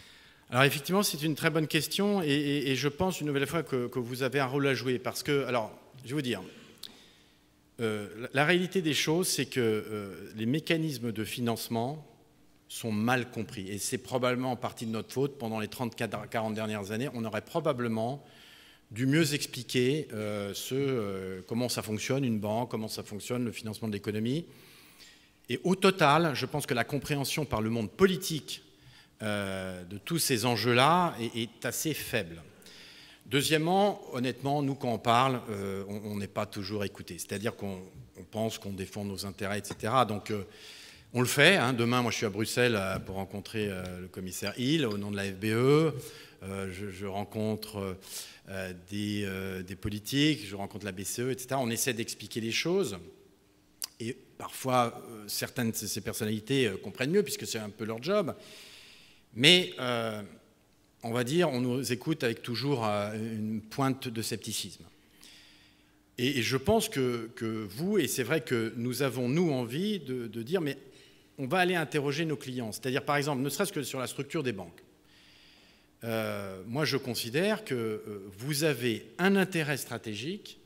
Alors effectivement, c'est une très bonne question et, je pense une nouvelle fois que, que vous avez un rôle à jouer parce que, alors, je vais vous dire, euh, la réalité des choses, c'est que euh, les mécanismes de financement sont mal compris. Et c'est probablement en partie de notre faute. Pendant les 30-40 dernières années, on aurait probablement dû mieux expliquer euh, comment ça fonctionne une banque, comment ça fonctionne le financement de l'économie. Et au total, je pense que la compréhension par le monde politique de tous ces enjeux-là est assez faible. Deuxièmement, honnêtement, nous, quand on parle, euh, on n'est pas toujours écouté. C'est-à-dire qu'on pense qu'on défend nos intérêts, etc. Donc, euh, on le fait. Hein. Demain, moi, je suis à Bruxelles euh, pour rencontrer le commissaire Hill au nom de la FBE. Je, rencontre des, des, politiques, je rencontre la BCE, etc. On essaie d'expliquer les choses. Et parfois, certaines de ces personnalités comprennent mieux, puisque c'est un peu leur job. Mais on va dire, on nous écoute avec toujours euh, une pointe de scepticisme. Et, je pense que, vous, et c'est vrai que nous avons, nous, envie de, dire, mais on va aller interroger nos clients. C'est-à-dire, par exemple, ne serait-ce que sur la structure des banques. Euh, moi, je considère que euh, vous avez un intérêt stratégique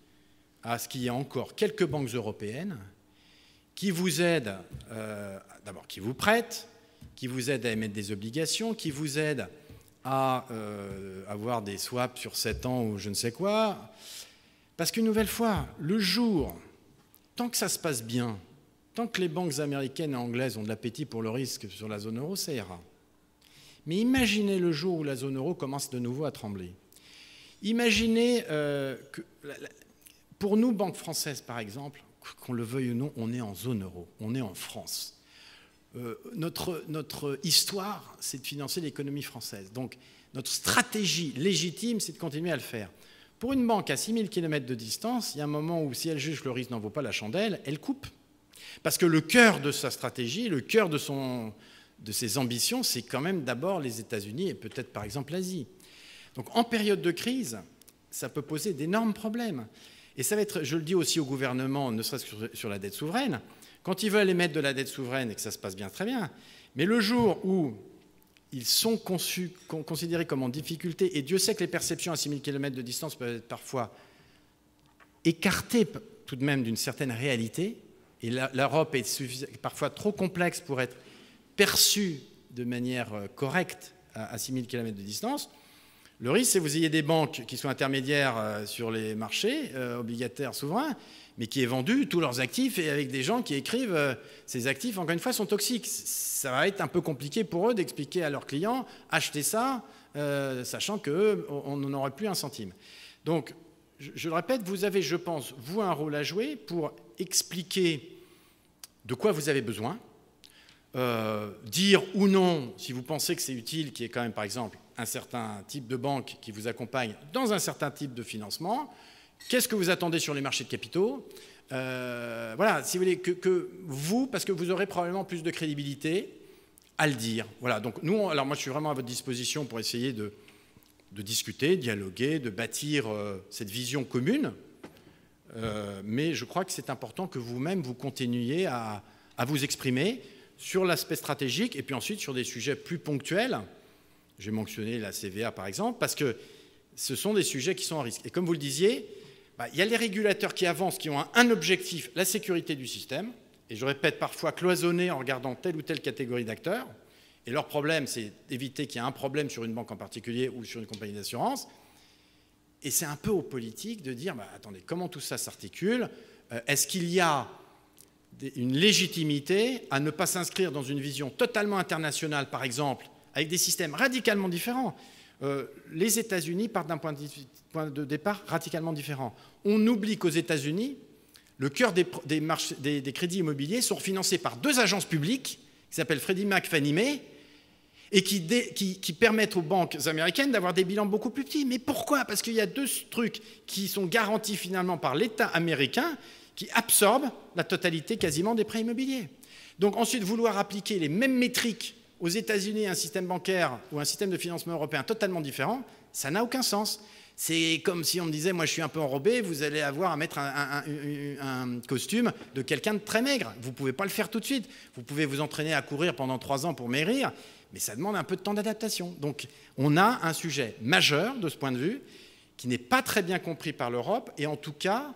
à ce qu'il y ait encore quelques banques européennes qui vous aident, d'abord qui vous prêtent, qui vous aident à émettre des obligations, qui vous aident à euh, avoir des swaps sur 7 ans ou je ne sais quoi. Parce qu'une nouvelle fois, le jour, tant que ça se passe bien, tant que les banques américaines et anglaises ont de l'appétit pour le risque sur la zone euro, ça ira. Mais imaginez le jour où la zone euro commence de nouveau à trembler. Imaginez euh, que, pour nous, banques françaises par exemple, qu'on le veuille ou non, on est en zone euro, on est en France. Euh, notre, notre histoire, c'est de financer l'économie française. Donc, notre stratégie légitime, c'est de continuer à le faire. Pour une banque à 6000 km de distance, il y a un moment où, si elle juge que le risque n'en vaut pas la chandelle, elle coupe. Parce que le cœur de sa stratégie, le cœur de, de ses ambitions, c'est quand même d'abord les États-Unis et peut-être par exemple l'Asie. Donc en période de crise, ça peut poser d'énormes problèmes. Et ça va être, je le dis aussi au gouvernement, ne serait-ce que sur la dette souveraine, quand ils veulent émettre de la dette souveraine et que ça se passe bien, très bien. Mais le jour où ils sont conçus, considérés comme en difficulté, et Dieu sait que les perceptions à 6000 km de distance peuvent être parfois écartées tout de même d'une certaine réalité, et l'Europe est parfois trop complexe pour être perçue de manière euh, correcte à 6000 km de distance, le risque, c'est que vous ayez des banques qui sont intermédiaires euh, sur les marchés, euh, obligataires souverains, mais qui est vendu, tous leurs actifs, et avec des gens qui écrivent euh, ces actifs, encore une fois, sont toxiques. Ça va être un peu compliqué pour eux d'expliquer à leurs clients, achetez ça, euh, sachant qu'on n'en aurait plus un centime. Donc, je, le répète, vous avez, je pense, vous, un rôle à jouer pour expliquer de quoi vous avez besoin, euh, dire ou non, si vous pensez que c'est utile, qu'il y ait quand même, par exemple, un certain type de banque qui vous accompagne dans un certain type de financement, Qu'est-ce que vous attendez sur les marchés de capitaux euh, Voilà, si vous voulez, que, vous, parce que vous aurez probablement plus de crédibilité à le dire. Voilà, donc nous, alors moi je suis vraiment à votre disposition pour essayer de, de discuter, dialoguer, de bâtir euh, cette vision commune. Euh, mais je crois que c'est important que vous-même vous continuiez à, à, vous exprimer sur l'aspect stratégique et puis ensuite sur des sujets plus ponctuels. J'ai mentionné la CVA par exemple, parce que ce sont des sujets qui sont en risque. Et comme vous le disiez, bah, il y a les régulateurs qui avancent, qui ont un, objectif, la sécurité du système, et je répète parfois cloisonné en regardant telle ou telle catégorie d'acteurs, et leur problème, c'est d'éviter qu'il y ait un problème sur une banque en particulier ou sur une compagnie d'assurance. Et c'est un peu aux politiques de dire, bah, attendez, comment tout ça s'articule euh, Est-ce qu'il y a une légitimité à ne pas s'inscrire dans une vision totalement internationale, par exemple, avec des systèmes radicalement différents euh, Les États-Unis partent d'un point de vue point de départ radicalement différent. On oublie qu'aux États-Unis, le cœur des, crédits immobiliers sont financés par deux agences publiques, qui s'appellent Freddie Mac, Fannie Mae, et qui, permettent aux banques américaines d'avoir des bilans beaucoup plus petits. Mais pourquoi Parce qu'il y a deux trucs qui sont garantis finalement par l'État américain, qui absorbent la totalité quasiment des prêts immobiliers. Donc ensuite, vouloir appliquer les mêmes métriques aux États-Unis, un système bancaire ou un système de financement européen totalement différent, ça n'a aucun sens. C'est comme si on me disait, moi je suis un peu enrobé, vous allez avoir à mettre un, costume de quelqu'un de très maigre. Vous ne pouvez pas le faire tout de suite. Vous pouvez vous entraîner à courir pendant trois ans pour maigrir, mais ça demande un peu de temps d'adaptation. Donc on a un sujet majeur de ce point de vue qui n'est pas très bien compris par l'Europe, et en tout cas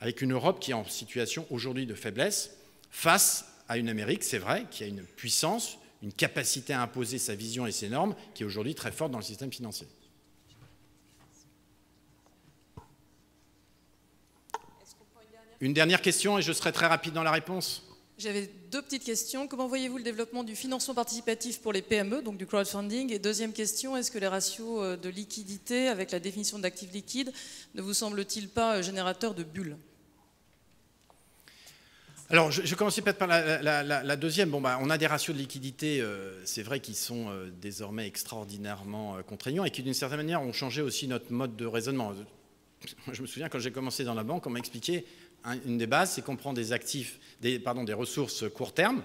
avec une Europe qui est en situation aujourd'hui de faiblesse face à une Amérique, c'est vrai, qui a une puissance, une capacité à imposer sa vision et ses normes qui est aujourd'hui très forte dans le système financier. Une dernière question et je serai très rapide dans la réponse. J'avais deux petites questions. Comment voyez-vous le développement du financement participatif pour les PME, donc du crowdfunding Et deuxième question, est-ce que les ratios euh, de liquidité avec la définition d'actifs liquides ne vous semblent-ils pas euh, générateurs de bulles alors, je, je commençais peut-être par la, deuxième. Bon, bah, on a des ratios de liquidité, euh, c'est vrai, qui sont désormais extraordinairement contraignants et qui, d'une certaine manière, ont changé aussi notre mode de raisonnement. Je me souviens, quand j'ai commencé dans la banque, on m'a expliqué une des bases, c'est qu'on prend des actifs, des, pardon, des ressources court terme,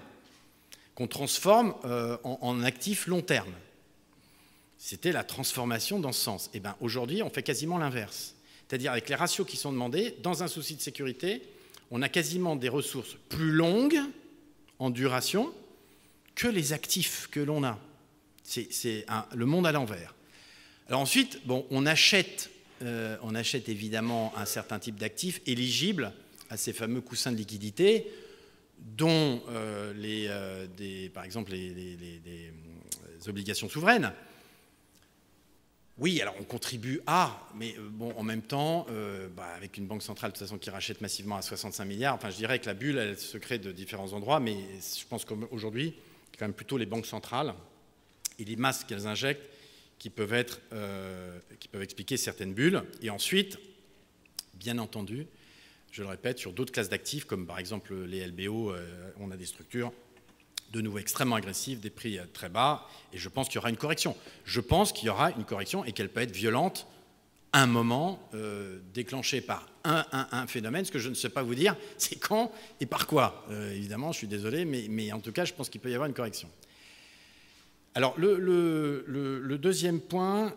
qu'on transforme euh, en, actifs long terme. C'était la transformation dans ce sens. Et eh ben aujourd'hui, on fait quasiment l'inverse. C'est-à-dire avec les ratios qui sont demandés, dans un souci de sécurité, on a quasiment des ressources plus longues en duration que les actifs que l'on a. C'est le monde à l'envers. Alors ensuite, bon, on achète, euh, on achète évidemment un certain type d'actifs éligibles à ces fameux coussins de liquidité dont euh, les, euh, par exemple les, euh, obligations souveraines. Oui, alors on contribue à, mais bon, en même temps, bah, avec une banque centrale de toute façon qui rachète massivement à 65 milliards, enfin je dirais que la bulle, elle se crée de différents endroits, mais je pense qu'aujourd'hui, c'est quand même plutôt les banques centrales et les masses qu'elles injectent qui peuvent, être, qui peuvent expliquer certaines bulles. Et ensuite, bien entendu, je le répète, sur d'autres classes d'actifs, comme par exemple les LBO, euh, on a des structures de nouveau extrêmement agressives, des prix euh, très bas, et je pense qu'il y aura une correction. Je pense qu'il y aura une correction et qu'elle peut être violente un moment euh, déclenchée par un, un, phénomène. Ce que je ne sais pas vous dire, <laughs> c'est quand et par quoi. évidemment, je suis désolé, mais, mais en tout cas, je pense qu'il peut y avoir une correction. Alors, le, deuxième point,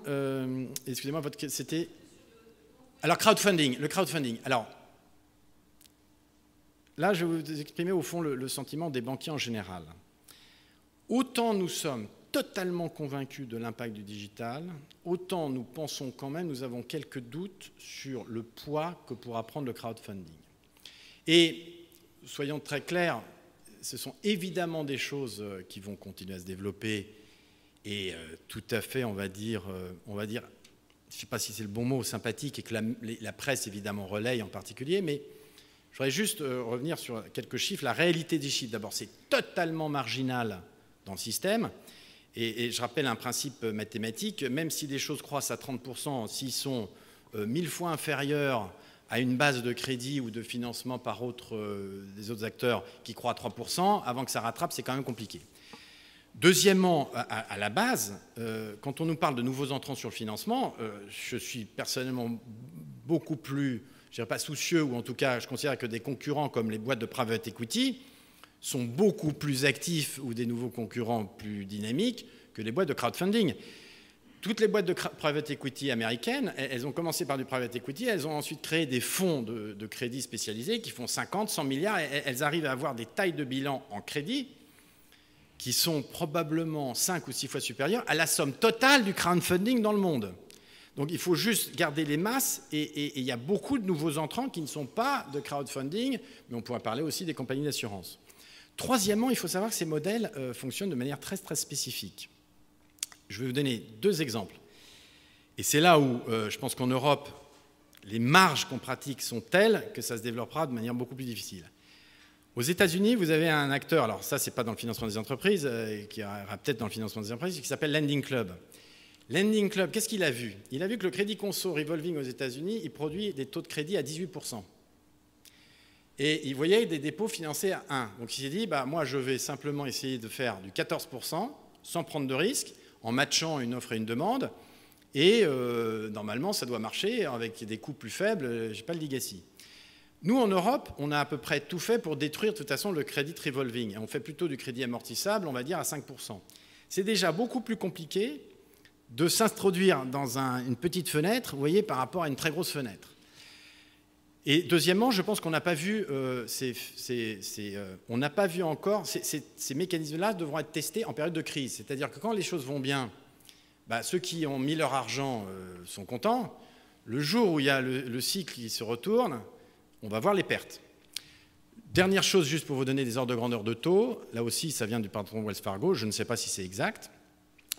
excusez-moi, c'était... Alors, crowdfunding, le crowdfunding. Alors, là, je vais vous exprimer au fond le, sentiment des banquiers en général. Autant nous sommes totalement convaincus de l'impact du digital, autant nous pensons quand même, nous avons quelques doutes sur le poids que pourra prendre le crowdfunding. Et soyons très clairs, ce sont évidemment des choses euh, qui vont continuer à se développer et euh, tout à fait, on va dire, euh, on va dire je ne sais pas si c'est le bon mot, sympathique, et que la, presse évidemment relaye en particulier, mais je voudrais juste euh, revenir sur quelques chiffres. La réalité des chiffres, d'abord, c'est totalement marginal dans le système. Et, je rappelle un principe euh, mathématique, même si des choses croissent à 30%, s'ils sont euh, mille fois inférieurs à une base de crédit ou de financement par des autres acteurs qui croient à 3%, avant que ça rattrape, c'est quand même compliqué. Deuxièmement, à, la base, quand on nous parle de nouveaux entrants sur le financement, je suis personnellement beaucoup plus je ne dirais pas soucieux, ou en tout cas, je considère que des concurrents comme les boîtes de private equity sont beaucoup plus actifs ou des nouveaux concurrents plus dynamiques que les boîtes de crowdfunding. Toutes les boîtes de private equity américaines, elles ont commencé par du private equity, elles ont ensuite créé des fonds de, crédit spécialisés qui font 50, 100 milliards, et elles arrivent à avoir des tailles de bilan en crédit qui sont probablement 5 ou 6 fois supérieures à la somme totale du crowdfunding dans le monde. Donc il faut juste garder les masses et il y a beaucoup de nouveaux entrants qui ne sont pas de crowdfunding, mais on pourrait parler aussi des compagnies d'assurance. Troisièmement, il faut savoir que ces modèles euh, fonctionnent de manière très très spécifique. Je vais vous donner deux exemples. Et c'est là où euh, je pense qu'en Europe, les marges qu'on pratique sont telles que ça se développera de manière beaucoup plus difficile. Aux États-Unis, vous avez un acteur, alors ça, c'est pas dans le financement des entreprises, euh, qui aura peut-être dans le financement des entreprises, qui s'appelle Lending Club. Lending Club, qu'est-ce qu'il a vu Il a vu que le crédit conso revolving aux États-Unis, il produit des taux de crédit à 18%. Et il voyait des dépôts financés à 1. Donc il s'est dit, bah, moi je vais simplement essayer de faire du 14% sans prendre de risque, en matchant une offre et une demande. Et euh, normalement, ça doit marcher avec des coûts plus faibles. Euh, je n'ai pas le legacy. Nous, en Europe, on a à peu près tout fait pour détruire de toute façon le crédit revolving. On fait plutôt du crédit amortissable, on va dire à 5%. C'est déjà beaucoup plus compliqué de s'introduire dans une petite fenêtre, vous voyez, par rapport à une très grosse fenêtre. Et deuxièmement, je pense qu'on n'a pas vu, euh, euh, on n'a pas vu encore ces, mécanismes-là devront être testés en période de crise. C'est-à-dire que quand les choses vont bien, bah, ceux qui ont mis leur argent euh, sont contents. Le jour où il y a le, cycle qui se retourne, on va voir les pertes. Dernière chose, juste pour vous donner des ordres de grandeur de taux. Là aussi, ça vient du patron Wells Fargo. Je ne sais pas si c'est exact.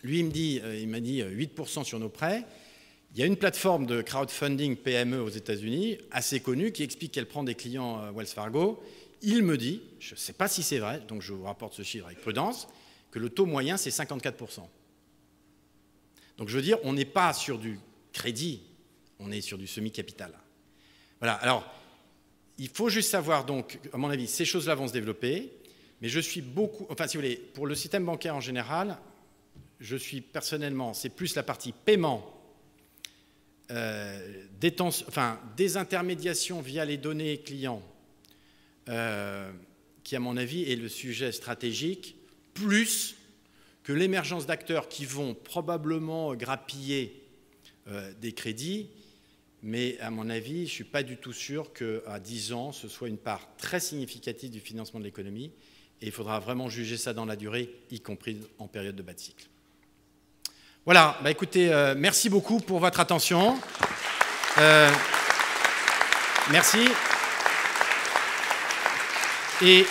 Lui, il me dit, euh, il m'a dit 8% euh, sur nos prêts. Il y a une plateforme de crowdfunding PME aux États-Unis, assez connue, qui explique qu'elle prend des clients euh, Wells Fargo. Il me dit, je ne sais pas si c'est vrai, donc je vous rapporte ce chiffre avec prudence, que le taux moyen, c'est 54%. Donc je veux dire, on n'est pas sur du crédit, on est sur du semi-capital. Voilà, alors, il faut juste savoir, donc, à mon avis, ces choses-là vont se développer, mais je suis beaucoup, enfin si vous voulez, pour le système bancaire en général, je suis personnellement, c'est plus la partie paiement, euh, des intermédiations via les données clients, euh, qui à mon avis est le sujet stratégique, plus que l'émergence d'acteurs qui vont probablement grappiller euh, des crédits, mais à mon avis, je ne suis pas du tout sûr qu'à 10 ans, ce soit une part très significative du financement de l'économie, et il faudra vraiment juger ça dans la durée, y compris en période de bas de cycle. Voilà, bah, écoutez, euh, merci beaucoup pour votre attention. Euh, merci. Et,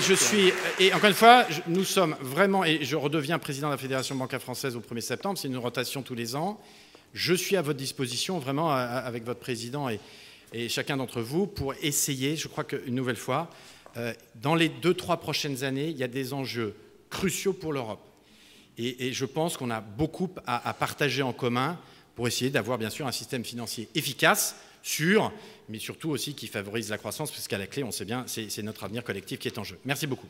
je suis, et encore une fois, nous sommes vraiment, et je redeviens président de la Fédération bancaire française au 1er septembre, c'est une rotation tous les ans. Je suis à votre disposition, vraiment, avec votre président et, chacun d'entre vous, pour essayer, je crois qu'une nouvelle fois, euh, dans les deux, trois prochaines années, il y a des enjeux cruciaux pour l'Europe. Et, je pense qu'on a beaucoup à, à, partager en commun pour essayer d'avoir bien sûr un système financier efficace, sûr, mais surtout aussi qui favorise la croissance, puisqu'à la clé, on sait bien, c'est notre avenir collectif qui est en jeu. Merci beaucoup.